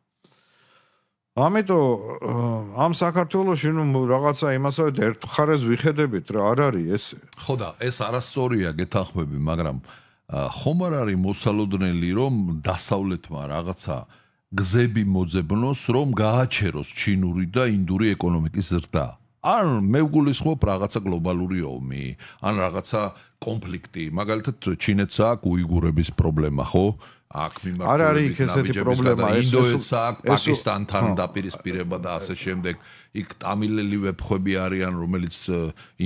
ამიტომ ამ საქართველოსში ნუ რაღაცა იმასავით ერთ ხარეს ვიხედებით რა არ არის ეს. ხო და ეს არასწორია გეთახმები, მაგრამ ხომ არ არის მოსალოდნელი რომ დასავლეთმა რაღაცა გზები მოძებნოს რომ გააჩეროს ჩინური და ინდური ეკონომიკის ზრდა? ან მე გულისხმობ რაღაცა გლობალური ომი, ან რაღაცა კონფლიქტი, მაგალითად ჩინეთს აქვს უიგურების პრობლემა, ხო? აქ მიმართ არ არის ესეთი პრობლემა, ინდოეთს აქვს პაკისტანთან დაპირისპირება და ასე შემდეგ. იქ ტამილელი ვებხები არიან, რომელიც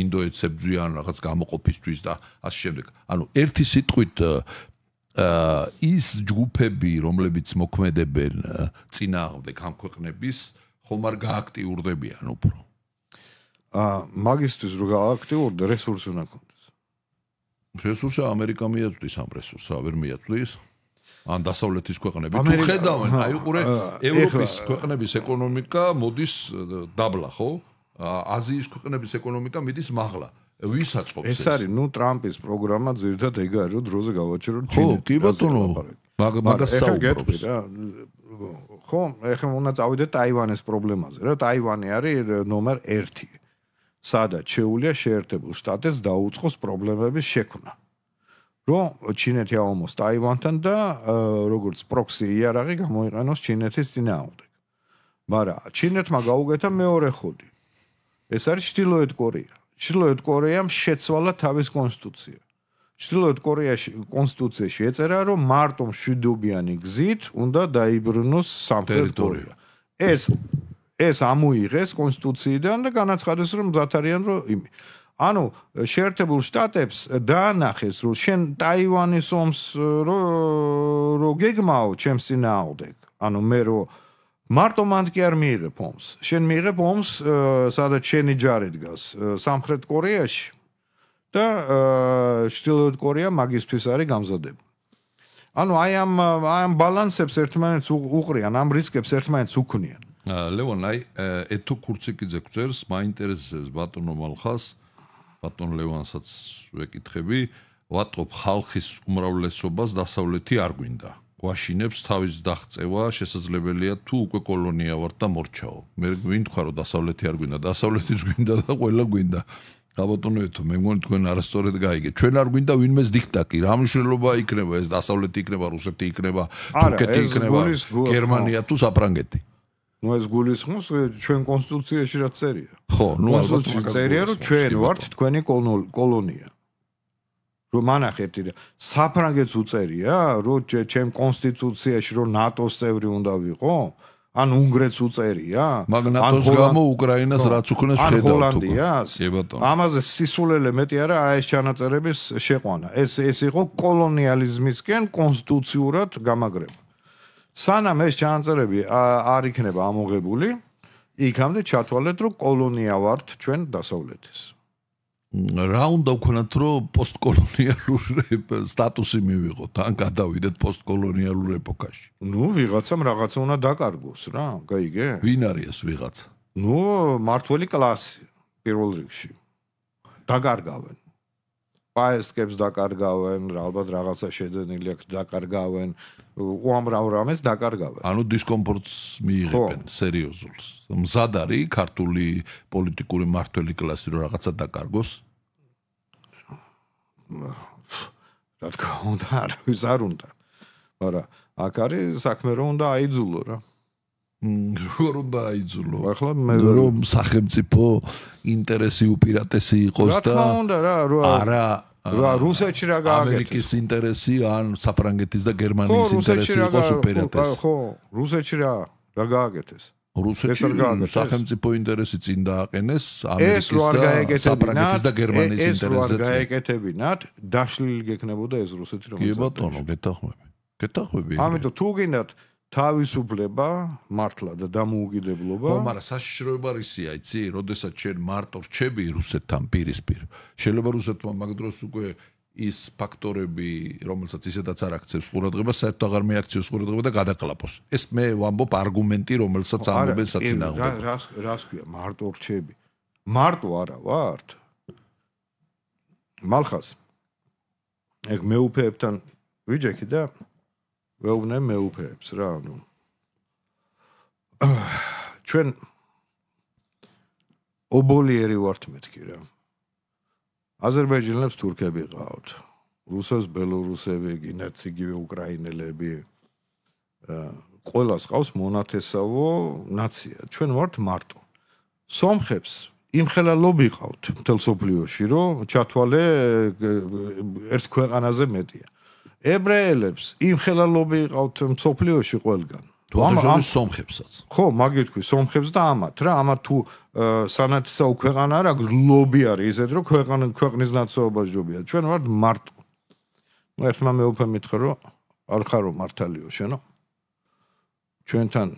ინდოეთს ებძვიან რაღაც გამოყოფისთვის და ასე შემდეგ. ანუ ერთი სიტყვით ა ის ჯგუფები, რომლებიც მოქმედებენ წინააღმდეგ ამ ქვეყნების, ხომ არ გააქტიურდებიან უფრო? ა მაგისტრის რო გააქტიურ და რესურსი უნდა კონდეს. რესურსი ამერიკა მიაწვდის ამ რესურსს, ვერ მიაწვდის. ან დასავლეთის ქვეყნები თუ ხედავენ, აი უყურე ევროპის ქვეყნების ეკონომიკა მოდის დაბლა, ხო? აზიის ქვეყნების ეკონომიკა მიდის მაღლა. ვისაცობს ეს? ეს არის, ნუ ტრამპის პროგრამა ზირთად ეგ არის, რომ დროზე გავაჩერო ჩინეთს. ხო, კი ბატონო. მაგ მაგას საუბრობს რა. ხო, ახლა უნდა წავიდე ტაივანის პრობლემაზე, რა. ტაივანი არის ნომერ 1. სადაც შეუულია შეერთებულ შტატებს დაუწყოს პრობლემების შექმნა. რო ჩინეთი აომოს ტაივანთან და როგორც პროქსი იარაღი გამოიყენოს ჩინეთის ძინაავდე. მაგრამ ჩინეთმა გაუგეთა მეორე ხუდი. ეს არის ჩtildeოეთ კორეა. ჩtildeოეთ კორეამ შეცვალა თავის კონსტიტუცია. ჩtildeოეთ კორეაში კონსტიტუციაში ეწერა რომ მარტო მშვიდობიანი გზით უნდა დაიბრუნოს სამხრეთ კორეა. ეს ეს ამოიღეს კონსტიტუციიდან და განაცხადეს რომ ზათარიან რომ ანუ შეერთებულ შტატებს დაანახეს რომ შენ ტაივანის ომს რო რო გეგმაო ჩემს ძინააღდეგ ანუ მე რო მარტო მანდ კი არ მიიღებ ომს შენ მიიღებ ომს სადაც შენი ჯარი დგას სამხრეთ კორეაში და ჩრდილოეთ კორეა მაგისთვის არის გამზადებული ანუ აი ამ აი ამ ბალანსებს ერთმანეთს უყრიან ამ რისკებს ერთმანეთს უქმნიან ლევონ აი ეთო კურციკიძე გწერს მაინტერესებს ბატონო მალხას ბატონ ლევანსაც ვეკითხები ვატყობ ხალხის უმრავლესობას დასავლეთი არ გვინდა ვაშინებს თავის დაღწევა შესაძლებელია თუ უკვე კოლონია ვარ და მორჩაო მე გვინდა რომ დასავლეთი არ გვინდა დასავლეთიც გვინდა და ყველა გვინდა გაბატონო ეთო მე მგონი თქვენ არასწორად გაიგეთ ჩვენ არ გვინდა ვინმეს დიქტატი რა მნიშვნელობა იქნება ეს დასავლეთი იქნება რუსეთი იქნება თურქეთი იქნება გერმანია თუ საფრანგეთი არა ეს გულის ну ეს გულისხმობს ჩვენ კონსტიტუციაში რა წერია. ხო, ну ასე წერია, რომ ჩვენ ვართ თქვენი колония. რომ ანახეთ ირა საფრანგეთს უწერია, რომ ჩემ კონსტიტუციაში რომ ნატოს წევრი უნდა ვიყო, ან უნგრეთს უწერია, მაგ ნატოს გამო უკრაინას რაც უქნეს შედა თუ. ან ჰოლანდიას. კი ბატონო. ამაზე სისულელე მეტი არა ეს ჩანაწერების შეყვანა. ეს ეს იყო колониალიზმისკენ კონსტიტუციურად გამაგრება. სანამ ეს ჩანაწერები არ იქნება ამოღებული, იქამდე ჩათვალეთ, რომ კოლონია ვართ ჩვენ დასავლეთის. რა უნდა ვქნათ, რომ პოსტკოლონიალურ სტატუსი მივიღოთ, ან გადავიდეთ პოსტკოლონიალურ ეპოქაში? ნუ ვიღაცამ რაღაცა უნდა დაკარგოს რა, გაიგე? ვინ არის ვიღაც? ნუ მართველი კლასი პირველ რიგში. დაკარგავენ. პაესტებს დაკარგავენ, ალბათ რაღაცა შეძენილი აქვს დაკარგავენ. უამრავ რამეს დაკარგავენ. ანუ დისკომფორტს მიიღებენ სერიოზულს. მზად არის ქართული პოლიტიკური მართველი კლასი რომ რაღაცა დაკარგოს. რა თქმა უნდა, ის არ უნდა. მაგრამ აქ არის საქმე რომ უნდა აიძულო რა. როგორ უნდა აიძულო? ახლა მე რომ სახელმწიფო ინტერესი უპირატესი იყოს და რა თქმა უნდა რა, რა რუსეთში რა გააკეთეს? ამერიკის ინტერესი ან საფრანგეთის და გერმანიის ინტერესი იყო სუპერატეს. ხო, რუსეთში რა რა გააკეთეს? რუსეთში სახელმწიფო ინტერესი წინ დააყენეს ამერიკის და საფრანგეთის და გერმანიის ინტერესებს. ეს რა გააკეთებინათ? დაშლილი გეკნებოდა ეს რუსეთი რომ. კი ბატონო, გეთახმები. გეთახმები. ამიტომ თუ გინდათ თავისუფლება მართლა და დამოუკიდებლობა ხო მაგრამ საშიშროება რისია იცი როდესაც შენ მარტო რჩები რუსეთთან პირისპირ შეიძლება რუსეთმა მაგ დროს უკვე ის ფაქტორები რომელსაც ისედაც არ აქცევს ყურადღება საერთოდ აღარ მეაქციოს ყურადღება და გადაკლაპოს ეს მე ვამბობ არგუმენტი რომელსაც ამობენ საცინაღო რა რა რა სქვია მარტო რჩები მარტო არა ვართ მალხას ეგ მეუფეებთან ვიჯექი და ვეუბნე მეუფეებს რა ანუ ჩვენ ობოლიერი ვართ მეთქი რა აზერბაიჯანელებს თურქები ყავთ რუსებს ბელორუსები გინაც იგივე უკრაინელები ყველას ყავს მონათესავო ნაცია ჩვენ ვართ მარტო სომხებს იმ ხელა ლობი ყავთ თელსოფლიოში რომ ჩათვალე ერთ ქვეყანაზე მეტია ებრაელებს იმ ხელალობი იყავთ სოფლიოში ყველგან თუ ამ სომხებსაც ხო მაგითქვი სომხებს და ამათ რა ამათ თუ სანათისა უქვეყანა რა გლობი არის ისეთ რომ ქვეყანა ქვეყნის ნაცნობა ჯობია ჩვენ ვართ მარტო ნუ ერთმა მეუფემ მითხრა რომ არ ხარო მართალიო შენო ჩვენთან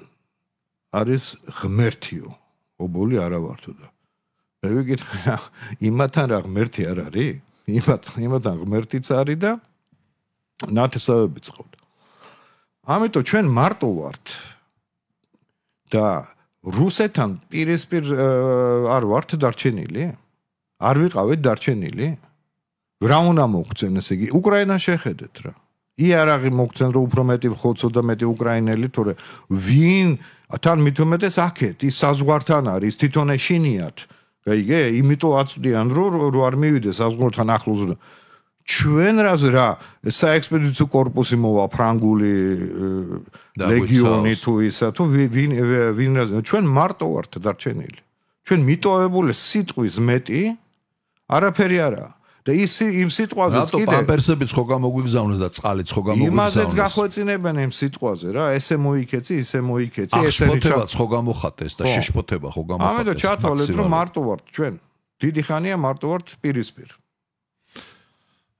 არის ღმერთიო ობოლი არა ვართო და მე ვიკითხე რა იმათთან რა ღმერთი არ არის იმათ იმათთან ღმერთიც არის და ნათესავები წავდ. ამიტომ ჩვენ მარტო ვართ და რუსეთთან პირისპირ არ ვართ დარჩენილი? არ ვიყავით დარჩენილი? რა უნდა მოგცენ ესე იგი? უკრაინა შეხედეთ რა. იარაღი მოგცენ რომ უფრო მეტი ხო 30 მეტი უკრაინელი თორე ვინ თან მითუმეტეს აქეთ ის საზღვართან არის თვითონ ეშინიათ. გაიგე? იმიტომ აწვდიან რომ რო არ მივიდეს საზღვართან ახლოს რომ ჩვენ რა რა საექსპედიციო корпуსი მოვა ფრანგული ლეგიონი თუ ისა თუ ვინ ვინ რა ჩვენ მარტო ვართ დარჩენილი ჩვენ მიტოვებული სიტყვის მეტი არაფერი არა და ის იმ სიტყვაზეც კიდე რატო პამპერსებიც ხო გამოგვიგზავნეს და წყალიც ხო გამოგვიგზავნეს იმაზეც გახვეწინებენ იმ სიტყვაზე რა ესე მოიქეცი ისე მოიქეცი ესე შეშფოთებაც ხო გამოხატეს და შეშფოთება ხო გამოხატეს ამიტომ ჩათვალეთ რომ მარტო ვართ ჩვენ დიდი ხანია მარტო ვართ პირისპირ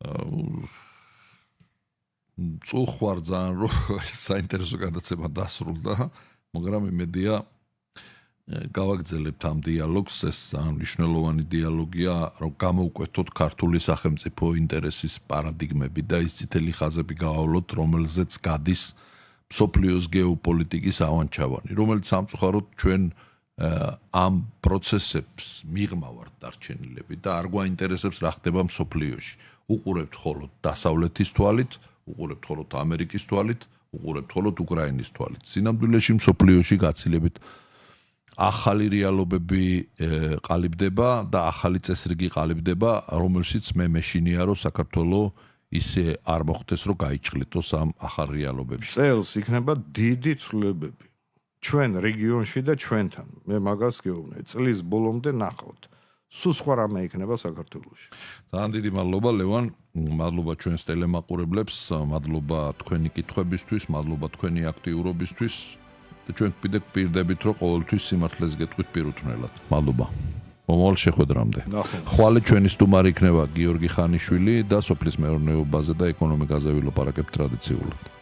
წუხوار ძალიან რო საინტერესო გადაცემა დასრულდა, მაგრამ იმედია გავაგზელებთ ამ დიალოგს, ეს ძალიან მნიშვნელოვანი დიალოგია, რომ გამოვკვეთოთ ქართული სახელმწიფო ინტერესის პარადიგმები და ის ცითელი ხაზები გავავლოთ, რომელზეც გადის სოფლიოს გეოპოლიტიკის ავანჩავანი, რომელიც სამწუხაროდ ჩვენ ამ პროცესებს მიღმავართ დარჩენილები და არ გვაინტერესებს რა ხდება სოფლიოში. უყურებთ ხოლოდ დასავლეთის თვალით, უყურებთ ხოლოდ ამერიკის თვალით, უყურებთ ხოლოდ უკრაინის თვალით. სინამდვილეში მსოფლიოში გაცილებით ახალი რეალობები ყალიბდება და ახალი წესრიგი ყალიბდება, რომელშიც მე მეშინია, რომ საქართველოს ისე არ მოხდეს, რომ გაიჭლიტოს ამ ახალ რეალობებში. წელს იქნება დიდი ცვლილებები ჩვენ რეგიონში და ჩვენთან. მე მაგას გეუბნები, წლის ბოლომდე ნახავთ. სულ სხვა რამე იქნება საქართველოსში. ძალიან დიდი მადლობა ლევან, მადლობა ჩვენს ტელემაყურებლებს, მადლობა თქვენი კითხვებისთვის, მადლობა თქვენი აქტიურობისთვის და ჩვენ კიდე გპირდებით, რომ ყოველთვის სიმართლეს გეტყვით პირუტნელად. მადლობა. მომავალ შეხვედრამდე. ხვალე ჩვენი სტუმარი იქნება გიორგი ხანიშვილი და სოფლის მეურნეობაზე და ეკონომიკაზე ვილაპარაკებ ტრადიციულად.